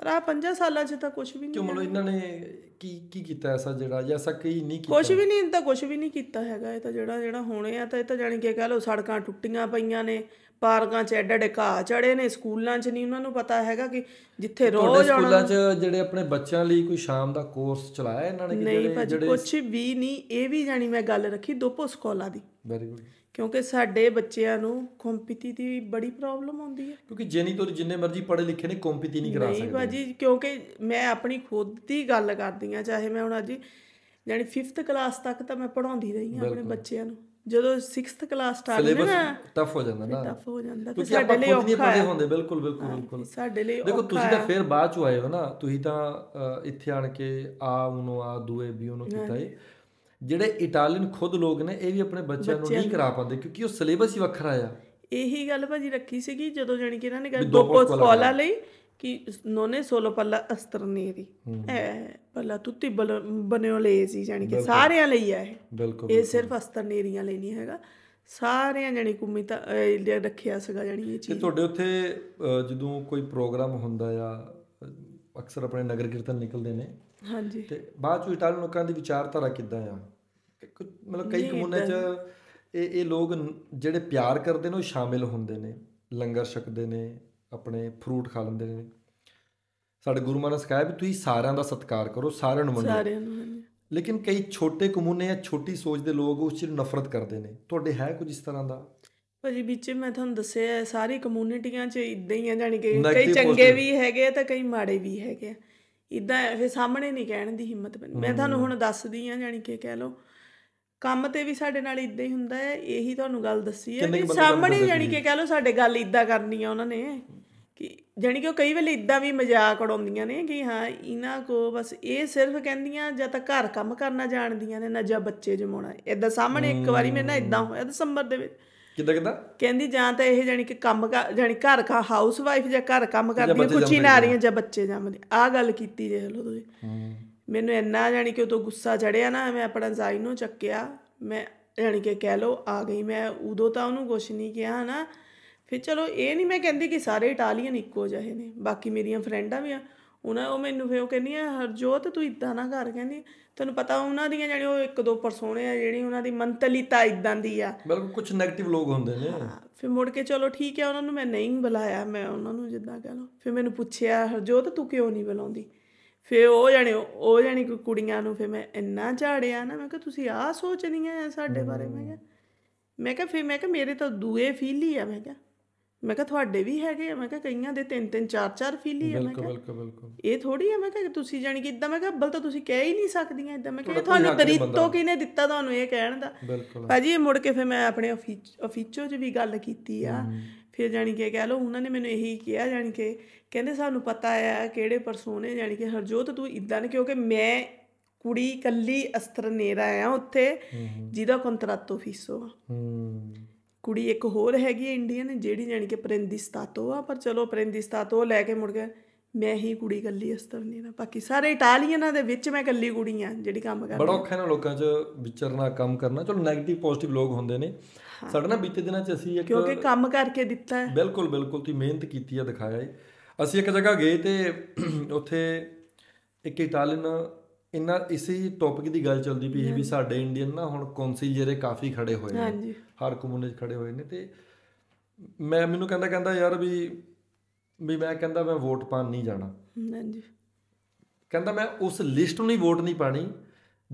ਪਰ ਆ 5 ਸਾਲਾਂ 'ਚ ਤਾਂ ਕੁਝ ਵੀ ਨਹੀਂ ਕਿਉਂ ਮਤਲਬ ਇਹਨਾਂ ਨੇ ਕੀ ਕੀ ਕੀਤਾ ਐਸਾ ਜਿਹੜਾ ਜੈਸਾ ਕਈ ਨਹੀਂ ਕੀਤਾ ਕੁਝ ਵੀ ਨਹੀਂ ਇਹਨਾਂ ਤਾਂ ਕੁਝ ਵੀ ਨਹੀਂ ਕੀਤਾ ਹੈਗਾ ਇਹ ਤਾਂ ਜਿਹੜਾ ਜਿਹੜਾ ਹੋਣੇ ਆ ਤਾਂ ਇਹ ਤਾਂ ਜਾਣੀ ਕਿ ਕਹ ਲਓ ਸੜਕਾਂ ਟੁੱਟੀਆਂ ਪਈਆਂ ਨੇ ਪਾਰਕਾਂ 'ਚ ਐਡਾ ਡਕਾ ਚੜੇ ਨੇ ਸਕੂਲਾਂ 'ਚ ਨਹੀਂ ਉਹਨਾਂ ਨੂੰ ਪਤਾ ਹੈਗਾ ਕਿ ਜਿੱਥੇ ਰੋਜ਼ ਆਉਣਾ ਸਕੂਲਾਂ 'ਚ ਜਿਹੜੇ ਆਪਣੇ ਬੱਚਿਆਂ ਲਈ ਕੋਈ ਸ਼ਾਮ ਦਾ ਕੋਰਸ ਚਲਾਇਆ ਇਹਨਾਂ ਨੇ ਕਿ ਜਿਹੜੇ ਜਿਹੜੇ ਨਹੀਂ ਭਾਜੀ ਕੁਝ ਵੀ ਨਹੀਂ ਇਹ ਵੀ ਜਾਣੀ ਮੈਂ ਗੱਲ ਰੱਖੀ ਦੋਪੋ ਸਕੋਲਾ ਦੀ ਵੈਰੀ ਗੁੱਡ ਕਿਉਂਕਿ ਸਾਡੇ ਬੱਚਿਆਂ ਨੂੰ ਕੰਪੀਟੀ ਦੀ ਬੜੀ ਪ੍ਰੋਬਲਮ ਆਉਂਦੀ ਹੈ ਕਿਉਂਕਿ ਜਿੰਨੀ ਤੋਂ ਜਿੰਨੇ ਮਰਜ਼ੀ ਪੜ੍ਹੇ ਲਿਖੇ ਨੇ ਕੰਪੀਟੀ ਨਹੀਂ ਕਰਾ ਸਕਦੇ ਨਹੀਂ ਬਾਜੀ ਕਿਉਂਕਿ ਮੈਂ ਆਪਣੀ ਖੁਦ ਦੀ ਗੱਲ ਕਰਦੀ ਆ ਚਾਹੇ ਮੈਂ ਹੁਣ ਅੱਜ ਯਾਨੀ 5th ਕਲਾਸ ਤੱਕ ਤਾਂ ਮੈਂ ਪੜਾਉਂਦੀ ਰਹੀ ਆ ਆਪਣੇ ਬੱਚਿਆਂ ਨੂੰ ਜਦੋਂ 6th ਕਲਾਸ ਸਟਾਰਟ ਜਾਂਦਾ ਨਾ ਟਫ ਹੋ ਜਾਂਦਾ ਨਾ ਟਫ ਹੋ ਜਾਂਦਾ ਤੇ ਸਾਡੇ ਲਈ ਔਖਾ ਪੜੇ ਹੁੰਦੇ ਬਿਲਕੁਲ ਬਿਲਕੁਲ ਬਿਲਕੁਲ ਸਾਡੇ ਲਈ ਦੇਖੋ ਤੁਸੀਂ ਤਾਂ ਫੇਰ ਬਾਅਦ ਚ ਆਏ ਹੋ ਨਾ ਤੁਸੀਂ ਤਾਂ ਇੱਥੇ ਆਣ ਕੇ ਆ ਉਹਨੂੰ ਆ ਦੂਏ ਵੀ ਉਹਨੂੰ ਕੀਤਾ ਏ ਜਿਹੜੇ ਇਟਾਲੀਅਨ ਖੁਦ ਲੋਕ ਨੇ ਇਹ ਵੀ ਆਪਣੇ ਬੱਚਿਆਂ ਨੂੰ ਨਹੀਂ ਕਰਾ ਪਾਉਂਦੇ ਕਿਉਂਕਿ ਉਹ ਸਿਲੇਬਸ ਹੀ ਵੱਖਰਾ ਆ ਇਹੀ ਗੱਲ ਭਾਜੀ ਰੱਖੀ ਸੀਗੀ ਜਦੋਂ ਜਾਨੀ ਕਿ ਇਹਨਾਂ ਨੇ ਗੱਲ ਦੋਪੋ ਸਕੋਲਾ ਲਈ ਕਿ ਨੋਨੇ ਸੋਲੋ ਪੱਲਾ ਅਸਤਰ ਨੇਰੀ ਐ ਪੱਲਾ ਤੁੱਤੀ ਬਨਿਓ ਸੀ ਜਾਨੀ ਕਿ ਸਾਰਿਆਂ ਲਈ ਆ ਇਹ ਇਹ ਸਿਰਫ ਅਸਤਰ ਨੇਰੀਆਂ ਲਈ ਨਹੀਂ ਹੈਗਾ ਸਾਰਿਆਂ ਜਾਨੀ ਕੁਮੀ ਤਾਂ ਰੱਖਿਆ ਸੀਗਾ ਜਾਨੀ ਇਹ ਚੀਜ਼ ਤੇ ਤੁਹਾਡੇ ਉੱਥੇ ਜਦੋਂ ਕੋਈ ਪ੍ਰੋਗਰਾਮ ਹੁੰਦਾ ਆ ਅਕਸਰ ਆਪਣੇ ਨਗਰ ਕੀਰਤਨ ਨਿਕਲਦੇ ਨੇ ਹਾਂਜੀ ਤੇ ਬਾਅਦ ਚੋਂ ਇਟਾਲੀਅਨ ਲੋਕਾਂ ਦੀ ਵਿਚਾਰਧਾਰਾ ਕਿੱਦਾਂ ਆ ਮਤਲਬ ਕਈ ਕਮੂਨੇ 'ਚ ਇਹ ਇਹ ਲੋਕ ਜਿਹੜੇ ਪਿਆਰ ਕਰਦੇ ਨੇ ਉਹ ਸ਼ਾਮਿਲ ਹੁੰਦੇ ਨੇ ਲੰਗਰ ਛਕਦੇ ਨੇ ਆਪਣੇ ਫਰੂਟ ਖਾ ਲੈਂਦੇ ਨੇ ਸਾਡੇ ਗੁਰੂ ਮਹਾਰਾਜ ਕਹੇ ਵੀ ਤੁਸੀਂ ਸਾਰਿਆਂ ਦਾ ਸਤਿਕਾਰ ਕਰੋ ਸਾਰਿਆਂ ਨੂੰ ਮੰਨੋ ਸਾਰਿਆਂ ਨੂੰ ਲੇਕਿਨ ਕਈ ਛੋਟੇ ਕਮੂਨੇ ਜਾਂ ਛੋਟੀ ਸੋਚ ਦੇ ਲੋਕ ਉਸ ਚੀਜ਼ ਨੂੰ ਨਫ਼ਰਤ ਕਰਦੇ ਨੇ ਤੁਹਾਡੇ ਹੈ ਕੁਝ ਇਸ ਤਰ੍ਹਾਂ ਦਾ ਭਾਜੀ ਵਿੱਚ ਮੈਂ ਤੁਹਾਨੂੰ ਦੱਸਿਆ ਸਾਰੀ ਕਮਿਊਨਿਟੀਆਂ 'ਚ ਇਦਾਂ ਹੀ ਆ ਜਾਨੀ ਕਿ ਕਈ ਚੰਗੇ ਵੀ ਹੈਗੇ ਤਾਂ ਕਈ ਮਾੜੇ ਵੀ ਹੈਗੇ ਆ ਇਦਾਂ ਫੇ ਸਾਹਮਣੇ ਨਹੀਂ ਕਹਿਣ ਦੀ ਹਿੰਮਤ ਬਣੀ ਮੈਂ ਤੁਹਾਨੂੰ ਹੁਣ ਦੱਸਦੀ ਆ ਜਾਨੀ ਕਿ ਕਹਿ ਲਓ ਕੰਮ ਤੇ ਵੀ ਸਾਡੇ ਨਾਲ ਇਦਾਂ ਹੀ ਹੁੰਦਾ ਹੈ ਇਹੀ ਤੁਹਾਨੂੰ ਗੱਲ ਦੱਸੀ ਹੈ ਕਿ ਸਾਹਮਣੇ ਜਾਨੀ ਕਿ ਕਹਿ ਲਓ ਸਾਡੇ ਗੱਲ ਇਦਾਂ ਕਰਨੀ ਆ ਉਹਨਾਂ ਨੇ ਕਿ ਜਾਨੀ ਕਿ ਉਹ ਕਈ ਵੇਲੇ ਇਦਾਂ ਵੀ ਮਜ਼ਾਕ ਉਡਾਉਂਦੀਆਂ ਨੇ ਕਿ ਹਾਂ ਇਹਨਾਂ ਕੋ ਬਸ ਇਹ ਸਿਰਫ ਕਹਿੰਦੀਆਂ ਜਾਂ ਤਾਂ ਘਰ ਕੰਮ ਕਰਨਾ ਜਾਣਦੀਆਂ ਨੇ ਨਾ ਜਾਂ ਬੱਚੇ ਜਮਾਉਣਾ ਇਦਾਂ ਸਾਹਮਣੇ ਇੱਕ ਵਾਰੀ ਮੇਰੇ ਨਾਲ ਇਦਾਂ ਹੋਇਆ ਦਸੰਬਰ ਦੇ ਵਿੱਚ ਕਿੱਦਾਂ ਕਿੱਦਾਂ ਕਹਿੰਦੀ ਜਾਂ ਤਾਂ ਇਹ ਜਾਨੀ ਕਿ ਕੰਮ ਜਾਨੀ ਘਰ ਕਾ ਹਾਊਸ ਵਾਈਫ ਜਾਂ ਘਰ ਕੰਮ ਕਰਦੀ ਕੁਛੀ ਨਾ ਰਹੀਆਂ ਜਾਂ ਬੱਚੇ ਜੰਮਦੇ ਆ ਗੱਲ ਕੀਤੀ ਜੇ ਲੋ ਤੁਸੀਂ ਮੈਨੂੰ ਇੰਨਾ ਜਾਨੀ ਕਿ ਉਦੋਂ ਗੁੱਸਾ ਚੜਿਆ ਨਾ ਮੈਂ ਆਪਣਾ ਜ਼ਾਈ ਨੂੰ ਚੱਕਿਆ ਮੈਂ ਜਾਨੀ ਕਿ ਕਹਿ ਲੋ ਆ ਗਈ ਮੈਂ ਉਦੋਂ ਤਾਂ ਉਹਨੂੰ ਕੁਛ ਨਹੀਂ ਕਿਹਾ ਹਨਾ ਫਿਰ ਚਲੋ ਇਹ ਨਹੀਂ ਮੈਂ ਕਹਿੰਦੀ ਕਿ ਸਾਰੇ ਇਟਾਲੀਅਨ ਇੱਕੋ ਜਿਹੇ ਨੇ ਬਾਕੀ ਮੇਰੀਆਂ ਫਰੈਂਡਾਂ ਵੀ ਆ ਉਹਨਾਂ ਉਹ ਮੈਨੂੰ ਫਿਰ ਉਹ ਕਹਿੰਦੀ ਆ ਹਰਜੋਤ ਤੂੰ ਇਦਾਂ ਨਾ ਕਰ ਕਹਿੰਦੀ ਤੈਨੂੰ ਪਤਾ ਉਹਨਾਂ ਦੀਆਂ ਜਿਹੜੀ ਉਹ ਇੱਕ ਦੋ ਪਰਸੋਨੇ ਆ ਜਿਹੜੀ ਉਹਨਾਂ ਦੀ ਮੰਤਲੀਤਾ ਇਦਾਂ ਦੀ ਆ ਬਿਲਕੁਲ ਕੁਝ ਨੈਗੇਟਿਵ ਲੋਕ ਹੁੰਦੇ ਨੇ ਫਿਰ ਮੁੜ ਕੇ ਚਲੋ ਠੀਕ ਹੈ ਉਹਨਾਂ ਨੂੰ ਮੈਂ ਨਹੀਂ ਬੁਲਾਇਆ ਮੈਂ ਉਹਨਾਂ ਨੂੰ ਜਿੱਦਾਂ ਕਹ ਲਓ ਫਿਰ ਮੈਨੂੰ ਪੁੱਛਿਆ ਹਰਜੋਤ ਤੂੰ ਕਿਉਂ ਨਹੀਂ ਬੁਲਾਉਂਦੀ ਫੇ ਉਹ ਜਾਣੇ ਉਹ ਜਾਣੀ ਕੁੜੀਆਂ ਨੂੰ ਫੇ ਮੈਂ ਇੰਨਾ ਝਾੜਿਆ ਨਾ ਮੈਂ ਕਿਹਾ ਤੁਸੀਂ ਆਹ ਸੋਚਦੀਆਂ ਸਾਡੇ ਬਾਰੇ ਮੈਂ ਕਿਹਾ ਮੈਂ ਕਿਹਾ ਫੇ ਮੈਂ ਕਿਹਾ ਮੇਰੇ ਤਾਂ ਦੂਏ ਫੀਲ ਹੀ ਆ ਮੈਂ ਕਿਹਾ ਮੈਂ ਕਿਹਾ ਤੁਹਾਡੇ ਵੀ ਹੈਗੇ ਮੈਂ ਕਿਹਾ ਕਈਆਂ ਦੇ ਤਿੰਨ ਤਿੰਨ ਚਾਰ ਚਾਰ ਫੀਲੀ ਹੈ ਮੈਂ ਕਿਹਾ ਬਿਲਕੁਲ ਬਿਲਕੁਲ ਇਹ ਥੋੜੀ ਹੈ ਮੈਂ ਕਿਹਾ ਤੁਸੀਂ ਜਾਨੀ ਕਿ ਇਦਾਂ ਮੈਂ ਕਿਹਾ ਅੱਬਲ ਤਾਂ ਤੁਸੀਂ ਕਹਿ ਹੀ ਨਹੀਂ ਸਕਦੀਆਂ ਇਦਾਂ ਮੈਂ ਕਿਹਾ ਤੁਹਾਨੂੰ ਤਰੀਤੋ ਕਿਨੇ ਦਿੱਤਾ ਤੁਹਾਨੂੰ ਇਹ ਕਹਿਣ ਦਾ ਭਾਜੀ ਇਹ ਮੁੜ ਕੇ ਫਿਰ ਮੈਂ ਆਪਣੇ ਅਫੀਚੋ 'ਚ ਵੀ ਗੱਲ ਕੀਤੀ ਆ ਫਿਰ ਜਾਨੀ ਕਿ ਕਹਿ ਲਓ ਉਹਨਾਂ ਨੇ ਮੈਨੂੰ ਇਹੀ ਕਿਹਾ ਜਾਨੀ ਕਿ ਕਹਿੰਦੇ ਸਾਨੂੰ ਪਤਾ ਆ ਕਿਹੜੇ ਪਰਸੋਨੇ ਜਾਨੀ ਕਿ ਹਰਜੋਤ ਤੂੰ ਇਦਾਂ ਨਹੀਂ ਕਿਉਂਕਿ ਮੈਂ ਕੁੜੀ ਕੱਲੀ ਅਸਤਰ ਨੇਰਾ ਆ ਉੱਥੇ ਜਿਹਦਾ ਕੰਤਰਾਤੋ ਫੀਸੋ ਹੂੰ ਕੁੜੀ ਇੱਕ ਹੋਰ ਹੈਗੀ ਇੰਡੀਅਨ ਜਿਹੜੀ ਜਾਨੀ ਕਿ ਸਤਾਤੋ ਆ ਪਰ ਚਲੋ ਸਤਾਤੋ ਲੈ ਕੇ ਮੁੜ ਗਿਆ ਮੈਂ ਹੀ ਕੁੜੀ ਇਕੱਲੀ ਇਸ ਤਰ੍ਹਾਂ ਨਹੀਂ ਨਾ ਬਾਕੀ ਸਾਰੇ ਇਟਾਲੀਅਨਾਂ ਦੇ ਵਿੱਚ ਮੈਂ ਇਕੱਲੀ ਕੁੜੀ ਆ ਜਿਹੜੀ ਕੰਮ ਕਰਦੀ ਬੜਾ ਔਖਾ ਨਾ ਲੋਕਾਂ 'ਚ ਵਿਚਰਨਾ ਕੰਮ ਕਰਨਾ ਚਲੋ 네ਗੇਟਿਵ ਪੋਜ਼ਿਟਿਵ ਲੋਕ ਹੁੰਦੇ ਨੇ ਸਾਡਾ ਨਾ ਬੀਤੇ ਦਿਨਾਂ 'ਚ ਅਸੀਂ ਇੱਕ ਕਿਉਂਕਿ ਕੰਮ ਕਰਕੇ ਦਿੱਤਾ ਹੈ ਬਿਲਕੁਲ ਬਿਲਕੁਲ ਤੁਸੀਂ ਮਿਹਨਤ ਕੀਤੀ ਆ ਦਿਖਾਇਆ ਹੈ ਅਸੀਂ ਇੱਕ ਜਗ੍ਹਾ ਗਏ ਤੇ (clears throat) ਉੱਥੇ ਇੱਕ ਇਟਾਲੀਅਨ ਇਹਨਾਂ ਇਸੇ ਟੌਪਿਕ ਦੀ ਗੱਲ ਚੱਲਦੀ ਪਈ ਸੀ ਵੀ ਸਾਡੇ ਇੰਡੀਅਨ ਨਾ ਹੁਣ ਕੌਂਸਲ ਜਿਹੜੇ ਕਾਫੀ ਖੜੇ ਹੋਏ ਨੇ ਹਾਂਜੀ ਹਰ ਕਮੂਨੇ 'ਚ ਖੜੇ ਹੋਏ ਨੇ ਤੇ ਮੈਂ ਮੈਨੂੰ ਕਹਿੰਦਾ ਕਹਿੰਦਾ ਯਾਰ ਵੀ ਵੀ ਮੈਂ ਕਹਿੰਦਾ ਮੈਂ ਵੋਟ ਪਾਣ ਨਹੀਂ ਜਾਣਾ ਹਾਂਜੀ ਕਹਿੰਦਾ ਮੈਂ ਉਸ ਲਿਸਟ ਨੂੰ ਨਹੀਂ ਵੋਟ ਨਹੀਂ ਪਾਣੀ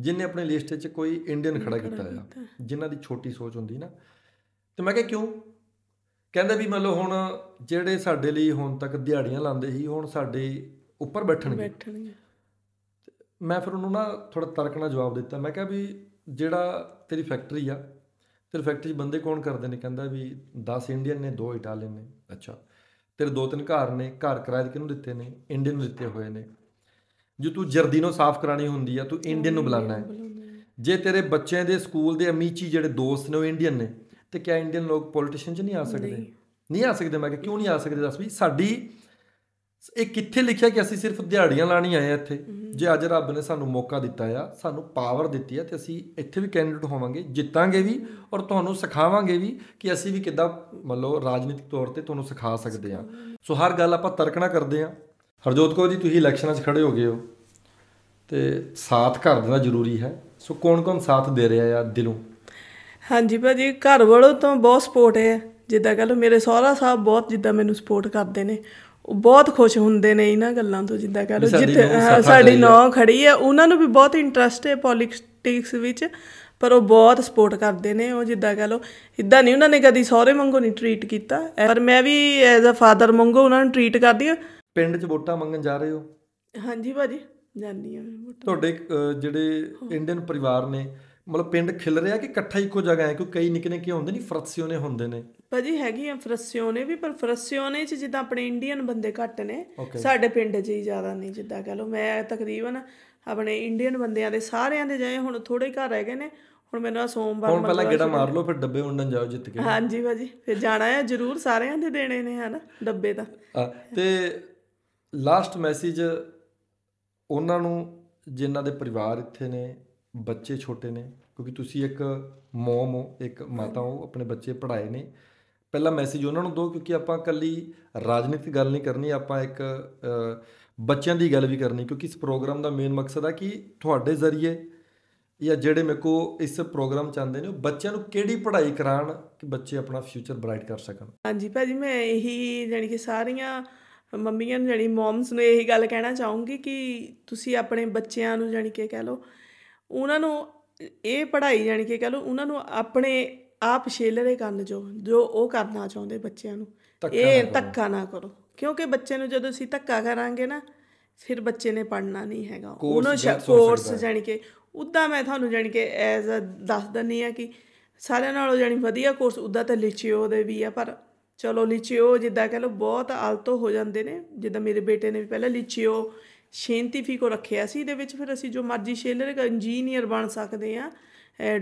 ਜਿਨੇ ਆਪਣੇ ਲਿਸਟ 'ਚ ਕੋਈ ਇੰਡੀਅਨ ਖੜਾ ਕੀਤਾ ਆ ਜਿਨ੍ਹਾਂ ਦੀ ਛੋਟੀ ਸੋਚ ਹੁੰਦੀ ਨਾ ਤੇ ਮੈਂ ਕਿਹਾ ਕਿਉਂ ਕਹਿੰਦਾ ਵੀ ਮੰਨ ਲਓ ਹੁਣ ਜਿਹੜੇ ਸਾਡੇ ਲਈ ਹੁਣ ਤੱਕ ਦਿਹਾੜੀਆਂ ਲਾਉਂਦੇ ਸੀ ਹੁਣ ਸਾਡੇ ਉੱਪਰ ਬੈਠਣਗੇ ਬੈਠਣਗੇ ਮੈਂ ਫਿਰ ਉਹਨੂੰ ਨਾ ਥੋੜਾ ਤਰਕ ਨਾਲ ਜਵਾਬ ਦਿੱਤਾ ਮੈਂ ਕਿਹਾ ਵੀ ਜਿਹੜਾ ਤੇਰੀ ਫੈਕਟਰੀ ਆ ਫਿਰ ਫੈਕਟਰੀ ਬੰਦੇ ਕੌਣ ਕਰਦੇ ਨੇ ਕਹਿੰਦਾ ਵੀ 10 ਇੰਡੀਅਨ ਨੇ 2 ਇਟਾਲੀਅਨ ਨੇ ਅੱਛਾ ਤੇਰੇ ਦੋ ਤਿੰਨ ਘਰ ਨੇ ਘਰ ਕਿਰਾਏ ਕਿਹਨੂੰ ਦਿੱਤੇ ਨੇ ਇੰਡੀਅਨ ਨੂੰ ਦਿੱਤੇ ਹੋਏ ਨੇ ਜੇ ਤੂੰ ਜਰਦੀ ਨੂੰ ਸਾਫ਼ ਕਰਾਣੀ ਹੁੰਦੀ ਆ ਤੂੰ ਇੰਡੀਅਨ ਨੂੰ ਬੁਲਾਣਾ ਹੈ ਜੇ ਤੇਰੇ ਬੱਚਿਆਂ ਦੇ ਸਕੂਲ ਦੇ ਅਮੀਚੀ ਜਿਹੜੇ ਦੋਸਤ ਨੇ ਉਹ ਇੰਡੀਅਨ ਨੇ ਤੇ ਕਿਆ ਇੰਡੀਅਨ ਲੋਕ ਪੋਲਿਟਿਸ਼ੀਅਨ 'ਚ ਨਹੀਂ ਆ ਸਕਦੇ ਨਹੀਂ ਆ ਸਕਦੇ ਮੈਂ ਕਿਉਂ ਨਹੀਂ ਆ ਸਕਦੇ ਦੱਸ ਵੀ ਸਾਡੀ ਇਹ ਕਿੱਥੇ ਲਿਖਿਆ ਕਿ ਅਸੀਂ ਸਿਰਫ ਦਿਹਾੜੀਆਂ ਲਾਣੀ ਆਏ ਆ ਇੱਥੇ ਜੇ ਅੱਜ ਰੱਬ ਨੇ ਸਾਨੂੰ ਮੌਕਾ ਦਿੱਤਾ ਆ ਸਾਨੂੰ ਪਾਵਰ ਦਿੱਤੀ ਆ ਤੇ ਅਸੀਂ ਇੱਥੇ ਵੀ ਕੈਂਡੀਡੇਟ ਹੋਵਾਂਗੇ ਜਿੱਤਾਂਗੇ ਵੀ ਔਰ ਤੁਹਾਨੂੰ ਸਿਖਾਵਾਂਗੇ ਵੀ ਕਿ ਅਸੀਂ ਵੀ ਕਿੱਦਾਂ ਮਤਲਬ ਰਾਜਨੀਤਿਕ ਤੌਰ ਤੇ ਤੁਹਾਨੂੰ ਸਿਖਾ ਸਕਦੇ ਆ ਸੋ ਹਰ ਗੱਲ ਆਪਾਂ ਤਰਕਣਾ ਕਰਦੇ ਆ ਹਰਜੋਤ ਕੋ ਜੀ ਤੁਸੀਂ ਇਲੈਕਸ਼ਨਾਂ 'ਚ ਖੜੇ ਹੋ ਗਏ ਹੋ ਤੇ ਸਾਥ ਘਰ ਦਾ ਜ਼ਰੂਰੀ ਹੈ ਸੋ ਕੌਣ-ਕੌਣ ਸਾਥ ਦੇ ਰਿਹਾ ਆ ਦਿਲੋਂ ਹਾਂਜੀ ਭਾਜੀ ਘਰ ਵਾਲੋਂ ਤਾਂ ਬਹੁਤ ਸਪੋਰਟ ਹੈ ਜਿੱਦਾਂ ਕਹ ਲਓ ਮੇਰੇ ਸਹੁਰਾ ਸਾਹਿਬ ਬਹੁਤ ਜਿੱਦਾਂ ਮੈਨੂੰ ਸਪੋਰਟ ਕਰਦੇ ਨੇ ਉਹ ਬਹੁਤ ਖੁਸ਼ ਹੁੰਦੇ ਨੇ ਇਹਨਾਂ ਗੱਲਾਂ ਤੋਂ ਜਿੱਦਾਂ ਕਹ ਲੋ ਜਿੱਥੇ ਸਾਡੀ ਨੌ ਖੜੀ ਹੈ ਉਹਨਾਂ ਨੂੰ ਵੀ ਬਹੁਤ ਇੰਟਰਸਟ ਹੈ ਪੋਲਿਟਿਕਸ ਵਿੱਚ ਪਰ ਉਹ ਬਹੁਤ ਸਪੋਰਟ ਕਰਦੇ ਨੇ ਉਹ ਜਿੱਦਾਂ ਕਹ ਲੋ ਇਦਾਂ ਨਹੀਂ ਉਹਨਾਂ ਨੇ ਕਦੀ ਸਹੁਰੇ ਵਾਂਗੂ ਨਹੀਂ ਟ੍ਰੀਟ ਕੀਤਾ ਪਰ ਮੈਂ ਵੀ ਐਜ਼ ਅ ਫਾਦਰ ਵਾਂਗੂ ਉਹਨਾਂ ਨੂੰ ਟ੍ਰੀਟ ਕਰਦੀ ਹਾਂ ਪਿੰਡ 'ਚ ਵੋਟਾਂ ਮੰਗਣ ਜਾ ਰਹੇ ਹੋ ਹਾਂਜੀ ਭਾਜੀ ਆ ਹਾਂ ਤੁਹਾਡੇ ਜਿਹੜੇ ਇੰਡੀਅਨ ਪਰਿਵਾਰ ਨੇ ਮਤਲਬ ਪਿੰਡ ਖਿਲ ਰਿਹਾ ਕਿ ਇਕੱਠਾ ਇੱਕੋ ਜਗ੍ਹਾ ਹੈ ਕਿ ਕਈ ਨਿਕਨੇ ਕੀ ਹੁੰਦੇ ਨਹੀਂ ਫਰਸਿਓਨੇ ਹੁੰਦੇ ਨੇ ਭਾਜੀ ਹੈਗੀ ਆ ਫਰਸਿਓਨੇ ਵੀ ਪਰ ਫਰਸਿਓਨੇ ਚ ਜਿੱਦਾਂ ਆਪਣੇ ਇੰਡੀਅਨ ਬੰਦੇ ਘੱਟ ਨੇ ਸਾਡੇ ਪਿੰਡ 'ਚ ਹੀ ਜ਼ਿਆਦਾ ਨਹੀਂ ਜਿੱਦਾਂ ਕਹ ਲਓ ਮੈਂ ਤਕਰੀਬਨ ਆਪਣੇ ਇੰਡੀਅਨ ਬੰਦਿਆਂ ਦੇ ਸਾਰਿਆਂ ਦੇ ਜਾਏ ਹੁਣ ਥੋੜੇ ਘਰ ਰਹਿ ਗਏ ਨੇ ਹੁਣ ਮੈਨੂੰ ਆ ਸੋਮਵਾਰ ਹੁਣ ਪਹਿਲਾਂ ਗੇੜਾ ਮਾਰ ਲਓ ਫਿਰ ਡੱਬੇ ਵੰਡਣ ਜਾਓ ਜਿੱਤ ਕੇ ਹਾਂਜੀ ਭਾਜੀ ਫਿਰ ਜਾਣਾ ਹੈ ਜ਼ਰੂਰ ਸਾਰਿਆਂ ਦੇ ਦੇਣੇ ਨੇ ਹਨਾ ਡੱਬੇ ਤਾਂ ਤੇ ਲਾਸਟ ਮੈਸੇਜ ਉਹਨਾਂ ਨੂੰ ਜਿਨ੍ਹਾਂ ਦੇ ਪਰਿਵਾਰ ਇੱਥੇ ਨੇ ਬੱਚੇ ਛੋਟੇ ਨੇ ਕਿਉਂਕਿ ਤੁਸੀਂ ਇੱਕ ਮਮ ਹੋ ਇੱਕ ਮਾਤਾ ਹੋ ਆਪਣੇ ਬੱਚੇ ਪੜਾਏ ਨੇ ਪਹਿਲਾ ਮੈਸੇਜ ਉਹਨਾਂ ਨੂੰ ਦਿਓ ਕਿਉਂਕਿ ਆਪਾਂ ਕੱਲੀ ਰਾਜਨੀਤਿਕ ਗੱਲ ਨਹੀਂ ਕਰਨੀ ਆਪਾਂ ਇੱਕ ਬੱਚਿਆਂ ਦੀ ਗੱਲ ਵੀ ਕਰਨੀ ਕਿਉਂਕਿ ਇਸ ਪ੍ਰੋਗਰਾਮ ਦਾ ਮੇਨ ਮਕਸਦ ਆ ਕਿ ਤੁਹਾਡੇ ਜ਼ਰੀਏ ਜਾਂ ਜਿਹੜੇ ਮੇ ਕੋ ਇਸ ਪ੍ਰੋਗਰਾਮ ਚਾਹੁੰਦੇ ਨੇ ਉਹ ਬੱਚਿਆਂ ਨੂੰ ਕਿਹੜੀ ਪੜ੍ਹਾਈ ਕਰਾਣ ਕਿ ਬੱਚੇ ਆਪਣਾ ਫਿਊਚਰ ਬ੍ਰਾਈਟ ਕਰ ਸਕਣ ਹਾਂਜੀ ਭਾਜੀ ਮੈਂ ਇਹੀ ਜਾਨੀ ਕਿ ਸਾਰੀਆਂ ਮੰਮੀਆਂ ਨੂੰ ਜਾਨੀ ਮਮਸ ਨੂੰ ਇਹੀ ਗੱਲ ਕਹਿਣਾ ਚਾਹੂੰਗੀ ਕਿ ਤੁਸੀਂ ਆਪਣੇ ਬੱਚਿਆਂ ਨੂੰ ਜਾਨੀ ਕਿ ਕਹਿ ਲਓ ਉਹਨਾਂ ਨੂੰ ਇਹ ਪੜ੍ਹਾਈ ਜਾਣੀ ਕਿ ਕਹ ਲਓ ਉਹਨਾਂ ਨੂੰ ਆਪਣੇ ਆਪ ਛੇਲਰੇ ਕਰਨ ਜੋ ਜੋ ਉਹ ਕਰਨਾ ਚਾਹੁੰਦੇ ਬੱਚਿਆਂ ਨੂੰ ਇਹ ਧੱਕਾ ਨਾ ਕਰੋ ਕਿਉਂਕਿ ਬੱਚੇ ਨੂੰ ਜਦੋਂ ਅਸੀਂ ਧੱਕਾ ਕਰਾਂਗੇ ਨਾ ਫਿਰ ਬੱਚੇ ਨੇ ਪੜਨਾ ਨਹੀਂ ਹੈਗਾ ਉਹਨਾਂ ਕੋਰਸ ਜਾਨੀ ਕਿ ਉਦਾਂ ਮੈਂ ਤੁਹਾਨੂੰ ਜਾਨੀ ਕਿ ਐਜ਼ ਅ ਦੱਸ ਦਿੰਨੀ ਆ ਕਿ ਸਾਰਿਆਂ ਨਾਲੋਂ ਜਾਨੀ ਵਧੀਆ ਕੋਰਸ ਉਦਾਂ ਤਾਂ ਲਿਚਿਓ ਦੇ ਵੀ ਆ ਪਰ ਚਲੋ ਲਿਚਿਓ ਜਿੱਦਾਂ ਕਹ ਲੋ ਬਹੁਤ ਆਲਤੋ ਹੋ ਜਾਂਦੇ ਨੇ ਜਿੱਦਾਂ ਮੇਰੇ ਬੇਟੇ ਨੇ ਵੀ ਪਹਿਲਾਂ ਲਿਚਿਓ ਸ਼ੈਂਤੀਫੀ ਕੋ ਰੱਖਿਆ ਸੀ ਇਹਦੇ ਵਿੱਚ ਫਿਰ ਅਸੀਂ ਜੋ ਮਰਜ਼ੀ ਸ਼ੇਲਰ ਇੰਜੀਨੀਅਰ ਬਣ ਸਕਦੇ ਆ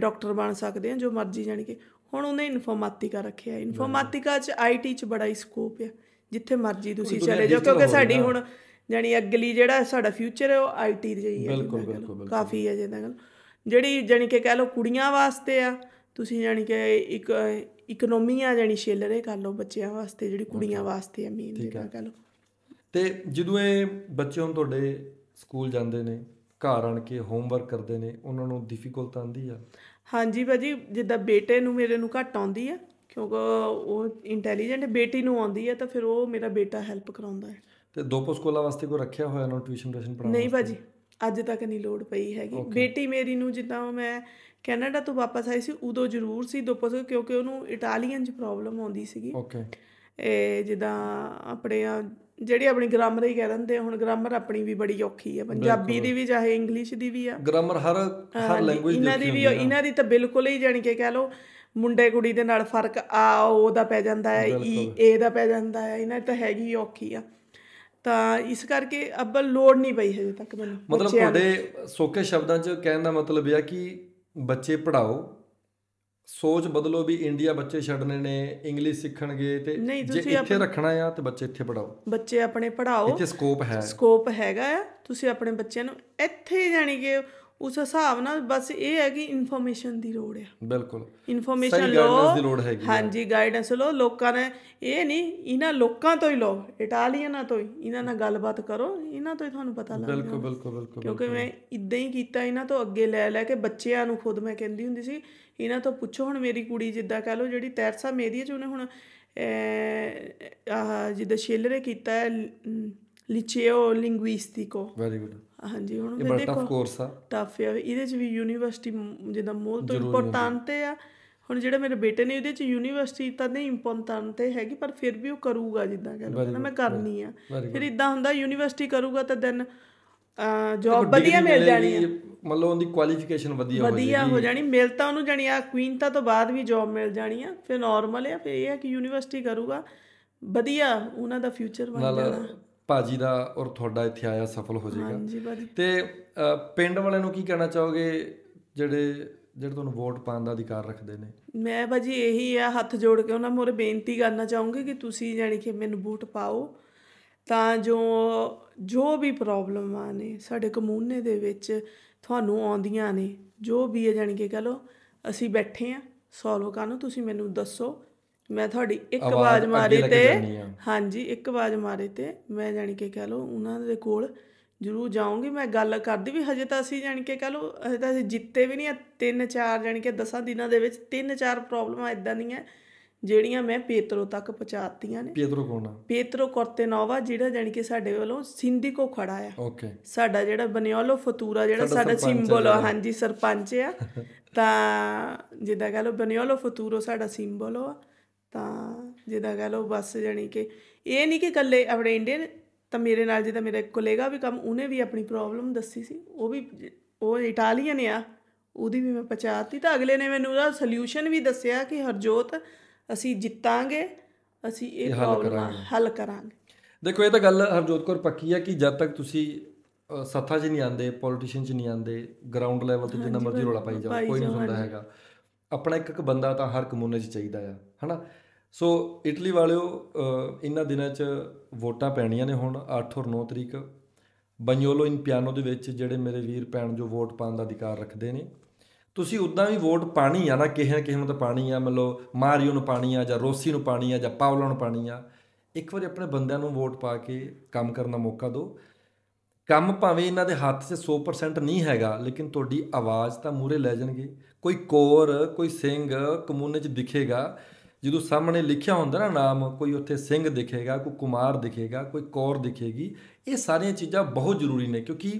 ਡਾਕਟਰ ਬਣ ਸਕਦੇ ਆ ਜੋ ਮਰਜ਼ੀ ਜਾਨੀ ਕਿ ਹੁਣ ਉਹਨੇ ਇਨਫੋਰਮੈਟਿਕਾ ਰੱਖਿਆ ਇਨਫੋਰਮੈਟਿਕਾ ਚ ਆਈਟੀ ਚ ਬੜਾ ਹੀ ਸਕੋਪ ਆ ਜਿੱਥੇ ਮਰਜ਼ੀ ਤੁਸੀਂ ਚਲੇ ਜਾਓ ਕਿਉਂਕਿ ਸਾਡੀ ਹੁਣ ਜਾਨੀ ਅਗਲੀ ਜਿਹੜਾ ਸਾਡਾ ਫਿਊਚਰ ਹੈ ਉਹ ਆਈਟੀ ਦੇ ਹੀ ਹੈ ਬਿਲਕੁਲ ਬਿਲਕੁਲ ਕਾਫੀ ਹੈ ਜਿਹਦਾ ਗੱਲ ਜਿਹੜੀ ਜਾਨੀ ਕਿ ਕਹਿ ਲਓ ਕੁੜੀਆਂ ਵਾਸਤੇ ਆ ਤੁਸੀਂ ਜਾਨੀ ਕਿ ਇੱਕ ਇਕਨੋਮੀ ਆ ਜਾਨੀ ਸ਼ੇਲਰੇ ਕਰ ਲਓ ਬੱਚਿਆਂ ਵਾਸਤੇ ਜਿਹੜੀ ਕੁੜੀਆਂ ਵਾਸਤੇ ਆ ਮੇਨ ਜਿਹੜਾ ਕਹ ਲਓ ਤੇ ਜਦੋਂ ਇਹ ਬੱਚੇ ਹੁਣ ਤੁਹਾਡੇ ਸਕੂਲ ਜਾਂਦੇ ਨੇ ਘਰ ਆਣ ਕੇ ਹੋਮਵਰਕ ਕਰਦੇ ਨੇ ਉਹਨਾਂ ਨੂੰ ਡਿਫਿਕਲਟ ਆਉਂਦੀ ਆ ਹਾਂਜੀ ਭਾਜੀ ਜਿੱਦਾਂ ਬੇਟੇ ਨੂੰ ਮੇਰੇ ਨੂੰ ਘੱਟ ਆਉਂਦੀ ਆ ਕਿਉਂਕਿ ਉਹ ਇੰਟੈਲੀਜੈਂਟ ਬੇਟੀ ਨੂੰ ਆਉਂਦੀ ਆ ਤਾਂ ਫਿਰ ਉਹ ਮੇਰਾ ਬੇਟਾ ਹੈਲਪ ਕਰਾਉਂਦਾ ਹੈ ਤੇ ਦੋਪੋ ਸਕੂਲਾਂ ਵਾਸਤੇ ਕੋਈ ਰੱਖਿਆ ਹੋਇਆ ਨਾ ਟਿਊਸ਼ਨ ਟਿਊਸ਼ਨ ਪੜਾਉਣ ਨਹੀਂ ਭਾਜੀ ਅੱਜ ਤੱਕ ਨਹੀਂ ਲੋੜ ਪਈ ਹੈਗੀ ਬੇਟੀ ਮੇਰੀ ਨੂੰ ਜਿੱਦਾਂ ਮੈਂ ਕੈਨੇਡਾ ਤੋਂ ਵਾਪਸ ਆਈ ਸੀ ਉਦੋਂ ਜ਼ਰੂਰ ਸੀ ਦੋਪੋ ਕਿਉਂਕਿ ਉਹਨੂੰ ਇਟਾਲੀਅਨ ਚ ਪ੍ਰੋਬਲਮ ਆਉਂਦੀ ਸੀਗੀ ਓਕੇ ਇਹ ਜਿੱਦਾਂ ਆਪਣੇ ਆ ਜਿਹੜੀ ਆਪਣੀ ਗ੍ਰਾਮਰ ਹੀ ਕਹਿ ਦਿੰਦੇ ਹੁਣ ਗ੍ਰਾਮਰ ਆਪਣੀ ਵੀ ਬੜੀ ਔਖੀ ਹੈ ਪੰਜਾਬੀ ਦੀ ਵੀ ਚਾਹੇ ਇੰਗਲਿਸ਼ ਦੀ ਵੀ ਆ ਗ੍ਰਾਮਰ ਹਰ ਹਰ ਲੈਂਗੁਏਜ ਦੀ ਇਹਨਾਂ ਦੀ ਵੀ ਇਹਨਾਂ ਦੀ ਤਾਂ ਬਿਲਕੁਲ ਹੀ ਜਾਨੀ ਕਿ ਕਹਿ ਲਓ ਮੁੰਡੇ ਕੁੜੀ ਦੇ ਨਾਲ ਫਰਕ ਆ ਉਹ ਦਾ ਪੈ ਜਾਂਦਾ ਹੈ ਈ ਏ ਦਾ ਪੈ ਜਾਂਦਾ ਹੈ ਇਹਨਾਂ ਤਾਂ ਹੈਗੀ ਔਖੀ ਆ ਤਾਂ ਇਸ ਕਰਕੇ ਅੱਬਲ ਲੋੜ ਨਹੀਂ ਪਈ ਹਜੇ ਤੱਕ ਮੈਨੂੰ ਮਤਲਬ ਤੁਹਾਡੇ ਸੋਕੇ ਸ਼ਬਦਾਂ 'ਚ ਕਹਿਣ ਦਾ ਮਤਲਬ ਇਹ ਆ ਕਿ ਬੱਚੇ ਪੜਾਓ ਸੋਚ ਬਦਲੋ ਵੀ ਇੰਡੀਆ ਬੱਚੇ ਛੱਡਨੇ ਨੇ ਇੰਗਲਿਸ਼ ਸਿੱਖਣਗੇ ਤੇ ਜੇ ਇੱਥੇ ਰੱਖਣਾ ਆ ਤੇ ਬੱਚੇ ਇੱਥੇ ਪੜਾਓ ਬੱਚੇ ਆਪਣੇ ਪੜਾਓ ਇੱਥੇ ਸਕੋਪ ਹੈ ਸਕੋਪ ਹੈਗਾ ਆ ਤੁਸੀਂ ਆਪਣੇ ਬੱਚਿਆਂ ਨੂੰ ਇੱਥੇ ਜਾਣੀ ਕਿ ਉਸ ਹਿਸਾਬ ਨਾਲ ਬਸ ਇਹ ਹੈ ਕਿ ਇਨਫੋਰਮੇਸ਼ਨ ਦੀ ਲੋੜ ਹੈ ਬਿਲਕੁਲ ਇਨਫੋਰਮੇਸ਼ਨ ਲੋ ਦੀ ਲੋੜ ਹੈਗੀ ਹਾਂਜੀ ਗਾਈਡੈਂਸ ਲੋ ਲੋਕਾਂ ਨੇ ਇਹ ਨਹੀਂ ਇਹਨਾਂ ਲੋਕਾਂ ਤੋਂ ਹੀ ਲੋ ਇਟਾਲੀਅਨਾਂ ਤੋਂ ਹੀ ਇਹਨਾਂ ਨਾਲ ਗੱਲਬਾਤ ਕਰੋ ਇਹਨਾਂ ਤੋਂ ਹੀ ਤੁਹਾਨੂੰ ਪਤਾ ਲੱਗਦਾ ਬਿਲਕੁਲ ਬਿਲਕੁਲ ਬਿਲਕੁਲ ਕਿਉਂਕਿ ਮੈਂ ਇਦਾਂ ਹੀ ਕੀਤਾ ਇਹਨਾਂ ਤੋਂ ਅੱਗੇ ਲੈ ਲੈ ਕੇ ਬੱਚਿਆਂ ਨੂੰ ਖੁਦ ਮੈਂ ਕਹਿੰਦੀ ਹੁੰਦੀ ਸੀ ਇਹਨਾਂ ਤੋਂ ਪੁੱਛੋ ਹੁਣ ਮੇਰੀ ਕੁੜੀ ਜਿੱਦਾਂ ਕਹ ਲਓ ਜਿਹੜੀ ਤੈਰਸਾ ਮੇਦੀ ਚ ਉਹਨੇ ਹੁਣ ਆਹ ਜਿੱਦਾਂ ਸ਼ੇਲਰੇ ਕੀਤਾ ਹੈ ਲਿਚੇਓ ਲਿੰਗੁਇਸਟਿਕੋ ਵੈਰੀ ਗੁੱਡ ਹਾਂਜੀ ਹੁਣ ਮੈਂ ਦੇਖੋ ਇਹ ਬੜਾ ਟਫ ਕੋਰਸ ਆ ਟਫ ਹੈ ਇਹਦੇ ਚ ਵੀ ਯੂਨੀਵਰਸਿਟੀ ਜਿੱਦਾਂ ਮੋਲ ਤੋਂ ਇੰਪੋਰਟੈਂਟ ਆ ਹੁਣ ਜਿਹੜਾ ਮੇਰੇ ਬੇਟੇ ਨੇ ਉਹਦੇ ਚ ਯੂਨੀਵਰਸਿਟੀ ਤਾਂ ਨਹੀਂ ਇੰਪੋਰਟੈਂਟ ਹੈਗੀ ਪਰ ਫਿਰ ਵੀ ਉਹ ਕਰੂਗਾ ਜਿੱਦਾਂ ਕਹਿੰਦਾ ਮੈਂ ਕਰਨੀ ਆ ਫਿਰ ਇਦਾਂ ਹੁੰਦਾ ਯੂਨੀਵਰਸਿਟੀ ਕਰੂਗਾ ਤਾਂ ਦੈਨ ਜੌਬ ਵਧੀਆ ਮਿਲ ਜਾਣੀ ਹੈ ਮਤਲਬ ਉਹਦੀ ਕੁਆਲੀਫਿਕੇਸ਼ਨ ਵਧੀਆ ਹੋ ਜਾਣੀ ਵਧੀਆ ਹੋ ਜਾਣੀ ਮਿਲ ਤਾਂ ਉਹਨੂੰ ਜਾਣੀ ਆ ਕੁਇੰਟਾ ਤੋਂ ਬਾਅਦ ਵੀ ਜੌਬ ਮਿਲ ਜਾਣੀ ਆ ਫਿਰ ਨਾਰਮਲ ਹੈ ਫਿਰ ਇਹ ਹੈ ਕਿ ਯੂਨੀਵਰਸਿਟੀ ਕਰੂਗਾ ਵਧੀਆ ਉਹਨਾਂ ਦਾ ਫਿਊਚਰ ਬਣ ਜਾਣਾ ਭਾਜੀ ਦਾ ਔਰ ਤੁਹਾਡਾ ਇੱਥੇ ਆਇਆ ਸਫਲ ਹੋ ਜਾਏਗਾ ਹਾਂਜੀ ਭਾਜੀ ਤੇ ਪਿੰਡ ਵਾਲਿਆਂ ਨੂੰ ਕੀ ਕਹਿਣਾ ਚਾਹੋਗੇ ਜਿਹੜੇ ਜਿਹੜੇ ਤੁਹਾਨੂੰ ਵੋਟ ਪਾਉਣ ਦਾ ਅਧਿਕਾਰ ਰੱਖਦੇ ਨੇ ਮੈਂ ਭਾਜੀ ਇਹੀ ਆ ਹੱਥ ਜੋੜ ਕੇ ਉਹਨਾਂ ਮੋਰੇ ਬੇਨਤੀ ਕਰਨਾ ਚਾਹੂੰਗੀ ਕਿ ਤੁਸੀਂ ਜਾਨੀ ਕਿ ਮੈਨੂੰ ਵੋਟ ਪਾਓ ਤਾਂ ਜੋ ਜੋ ਵੀ ਆ ਨੇ ਸਾਡੇ ਕਮੂਨੇ ਦੇ ਵਿੱਚ ਤੁਹਾਨੂੰ ਆਉਂਦੀਆਂ ਨੇ ਜੋ ਵੀ ਹੈ ਜਾਨੀ ਕਿ ਕਹ ਲਓ ਅਸੀਂ ਬੈਠੇ ਆ ਸੋਲਵ ਕਰਨ ਤੁਸੀਂ ਮੈਨੂੰ ਦੱਸੋ ਮੈਂ ਤੁਹਾਡੀ ਇੱਕ ਆਵਾਜ਼ ਮਾਰੀ ਤੇ ਹਾਂਜੀ ਇੱਕ ਆਵਾਜ਼ ਮਾਰੀ ਤੇ ਮੈਂ ਜਾਨੀ ਕਿ ਕਹ ਲਓ ਉਹਨਾਂ ਦੇ ਕੋਲ ਜ਼ਰੂਰ ਜਾਉਂਗੀ ਮੈਂ ਗੱਲ ਕਰਦੀ ਵੀ ਹਜੇ ਤਾਂ ਅਸੀਂ ਜਾਨੀ ਕਿ ਕਹ ਲਓ ਹਜੇ ਤਾਂ ਅਸੀਂ ਜਿੱਤੇ ਵੀ ਨਹੀਂ ਆ ਤਿੰਨ ਚਾਰ ਜਾਨੀ ਕਿ 10 ਦਿਨਾਂ ਦੇ ਵਿੱਚ ਤਿੰਨ ਚਾਰ ਪ੍ਰੋਬਲਮਾਂ ਇਦਾਂ ਦੀਆਂ ਜਿਹੜੀਆਂ ਮੈਂ ਪੇਤਰੋ ਤੱਕ ਪਹੁੰਚਾਤੀਆਂ ਨੇ ਪੇਤਰੋ ਕੌਣ ਆ ਪੇਤਰੋ ਨੋਵਾ ਜਿਹੜਾ ਜਾਨੀ ਕਿ ਸਾਡੇ ਵੱਲੋਂ ਕੋ ਖੜਾ ਆ ਓਕੇ ਸਾਡਾ ਜਿਹੜਾ ਬਨਿਓਲੋ ਫਤੂਰਾ ਜਿਹੜਾ ਸਾਡਾ ਸਿੰਬਲ ਆ ਹਾਂਜੀ ਸਰਪੰਚ ਆ (laughs) ਤਾਂ ਜਿੱਦਾਂ ਕਹ ਲੋ ਬਨਿਓਲੋ ਫਤੂਰੋ ਸਾਡਾ ਸਿੰਬਲ ਆ ਤਾਂ ਜਿੱਦਾਂ ਕਹ ਲੋ ਬਸ ਜਾਨੀ ਕਿ ਇਹ ਨਹੀਂ ਕਿ ਕੱਲੇ ਆਪਣੇ ਇੰਡੀਅਨ ਤਾਂ ਮੇਰੇ ਨਾਲ ਜਿਹਦਾ ਮੇਰਾ ਇੱਕ ਕੋਲੇਗਾ ਵੀ ਕੰਮ ਉਹਨੇ ਵੀ ਆਪਣੀ ਪ੍ਰੋਬਲਮ ਦੱਸੀ ਸੀ ਉਹ ਵੀ ਉਹ ਇਟਾਲੀਅਨ ਆ ਉਹਦੀ ਵੀ ਮੈਂ ਪਹੁੰਚਾਤੀ ਤਾਂ ਅਗਲੇ ਨੇ ਮੈਨੂੰ ਉਹਦਾ ਸੋਲੂਸ਼ਨ ਵੀ ਦੱਸਿਆ ਕਿ ਹਰਜੋਤ ਅਸੀਂ ਜਿੱਤਾਂਗੇ ਅਸੀਂ ਇਹ ਪ੍ਰੋਬਲਮ ਹੱਲ ਕਰਾਂਗੇ ਦੇਖੋ ਇਹ ਤਾਂ ਗੱਲ ਹਰਜੋਤ ਕੌਰ ਪੱਕੀ ਹੈ ਕਿ ਜਦ ਤੱਕ ਤੁਸੀਂ ਸੱਥਾ 'ਚ ਨਹੀਂ ਆਂਦੇ ਪੋਲਿਟਿਸ਼ੀਅਨ 'ਚ ਨਹੀਂ ਆਂਦੇ ਗਰਾਊਂਡ ਲੈਵਲ ਤੇ ਜਿੰਨਾ ਮਰਜ਼ੀ ਰੋਲਾ ਪਾਈ ਜਾਓ ਕੋਈ ਨਹੀਂ ਸੁਣਦਾ ਹੈਗਾ ਆਪਣਾ ਇੱਕ ਇੱਕ ਬੰਦਾ ਤਾਂ ਹਰ ਕਮੂਨੇ 'ਚ ਚਾਹੀਦਾ ਆ ਹਨਾ ਸੋ ਇਟਲੀ ਵਾਲਿਓ ਇਹਨਾਂ ਦਿਨਾਂ 'ਚ ਵੋਟਾਂ ਪੈਣੀਆਂ ਨੇ ਹੁਣ 8 ਔਰ 9 ਤਰੀਕ ਬੰਜੋਲੋ ਇਨ ਪਿਆਨੋ ਦੇ ਵਿੱਚ ਜਿਹੜੇ ਮੇਰੇ ਵੀਰ ਭੈਣ ਜੋ ਵੋਟ ਪਾਉਣ ਦਾ ਅਧਿਕਾਰ ਰੱਖਦੇ ਨੇ ਤੁਸੀਂ ਉਦਾਂ ਵੀ ਵੋਟ ਪਾਣੀ ਆ ਨਾ ਕਿਸੇ ਨਾ ਕਿਸੇ ਨੂੰ ਤਾਂ ਪਾਣੀ ਆ ਮਤਲਬ ਮਾਰੀਓ ਨੂੰ ਪਾਣੀ ਆ ਜਾਂ ਰੋਸੀ ਨੂੰ ਪਾਣੀ ਆ ਜਾਂ ਪਾਵਲਾ ਨੂੰ ਪਾਣੀ ਆ ਇੱਕ ਵਾਰੀ ਆਪਣੇ ਬੰਦਿਆਂ ਨੂੰ ਵੋਟ ਪਾ ਕੇ ਕੰਮ ਕਰਨ ਦਾ ਮੌਕਾ ਦਿਓ ਕੰਮ ਭਾਵੇਂ ਇਹਨਾਂ ਦੇ ਹੱਥ 'ਚ 100% ਨਹੀਂ ਹੈਗਾ ਲੇਕਿਨ ਤੁਹਾਡੀ ਆਵਾਜ਼ ਤਾਂ ਮੂਰੇ ਲੈ ਜਾਣਗੇ ਕੋਈ ਕੋਰ ਕੋਈ ਸਿੰਘ ਕਮੂਨੇ 'ਚ ਦਿਖੇਗਾ ਜਦੋਂ ਸਾਹਮਣੇ ਲਿਖਿਆ ਹੁੰਦਾ ਨਾ ਨਾਮ ਕੋਈ ਉੱਥੇ ਸਿੰਘ ਦਿਖੇਗਾ ਕੋਈ ਕੁਮਾਰ ਦਿਖੇਗਾ ਕੋਈ ਕੌਰ ਦਿਖੇਗੀ ਇਹ ਸਾਰੀਆਂ ਚੀਜ਼ਾਂ ਬਹੁਤ ਜ਼ਰੂਰੀ ਨੇ ਕਿਉਂਕਿ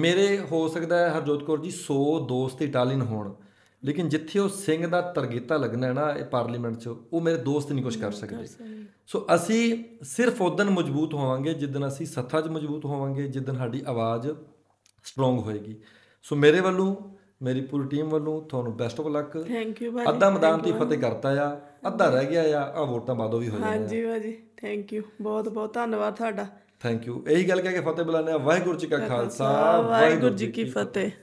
ਮੇਰੇ ਹੋ ਸਕਦਾ ਹੈ ਹਰਜੋਤ ਕੌਰ ਜੀ 100 ਦੋਸਤ ਇਟਾਲੀਅਨ ਹੋਣ ਲੇਕਿਨ ਜਿੱਥੇ ਉਹ ਸਿੰਘ ਦਾ ਤਰਗੀਤਾ ਲੱਗਣਾ ਹੈ ਨਾ ਇਹ ਪਾਰਲੀਮੈਂਟ 'ਚ ਉਹ ਮੇਰੇ ਦੋਸਤ ਨਹੀਂ ਕੁਝ ਕਰ ਸਕਦੇ ਸੋ ਅਸੀਂ ਸਿਰਫ ਉਦਨ ਮਜ਼ਬੂਤ ਹੋਵਾਂਗੇ ਜਿੱਦਨ ਅਸੀਂ ਸੱਥਾ 'ਚ ਮਜ਼ਬੂਤ ਹੋਵਾਂਗੇ ਜਿੱਦਨ ਸਾਡੀ ਆਵਾਜ਼ ਸਟਰੋਂਗ ਹੋਏਗੀ ਸੋ ਮੇਰੇ ਵੱਲੋਂ ਮੇਰੀ ਪੂਰੀ ਟੀਮ ਵੱਲੋਂ ਤੁਹਾਨੂੰ best of luck thank you bye ਅੱਧਾ ਮੈਦਾਨ ਤੇ ਫਤਿਹ ਕਰਤਾ ਆ ਅੱਧਾ ਰਹਿ ਗਿਆ ਆ ਆ ਵੋਟਾਂ ਬਾਦੋਂ ਵੀ ਹੋ ਜਾਣਗੀਆਂ ਹਾਂਜੀ ਬਾਜੀ ਥੈਂਕ ਯੂ ਬਹੁਤ ਬਹੁਤ ਧੰਨਵਾਦ ਤੁਹਾਡਾ ਥੈਂਕ ਯੂ ਇਹੀ ਗੱਲ ਕਹਿ ਕੇ ਫਤਿਹ ਬੁਲਾਨੇ ਆ ਵਾਹਿਗੁਰੂ ਜੀ ਕਾ ਖਾਲਸਾ ਵਾਹਿਗੁਰੂ ਜੀ ਕੀ ਫਤਿਹ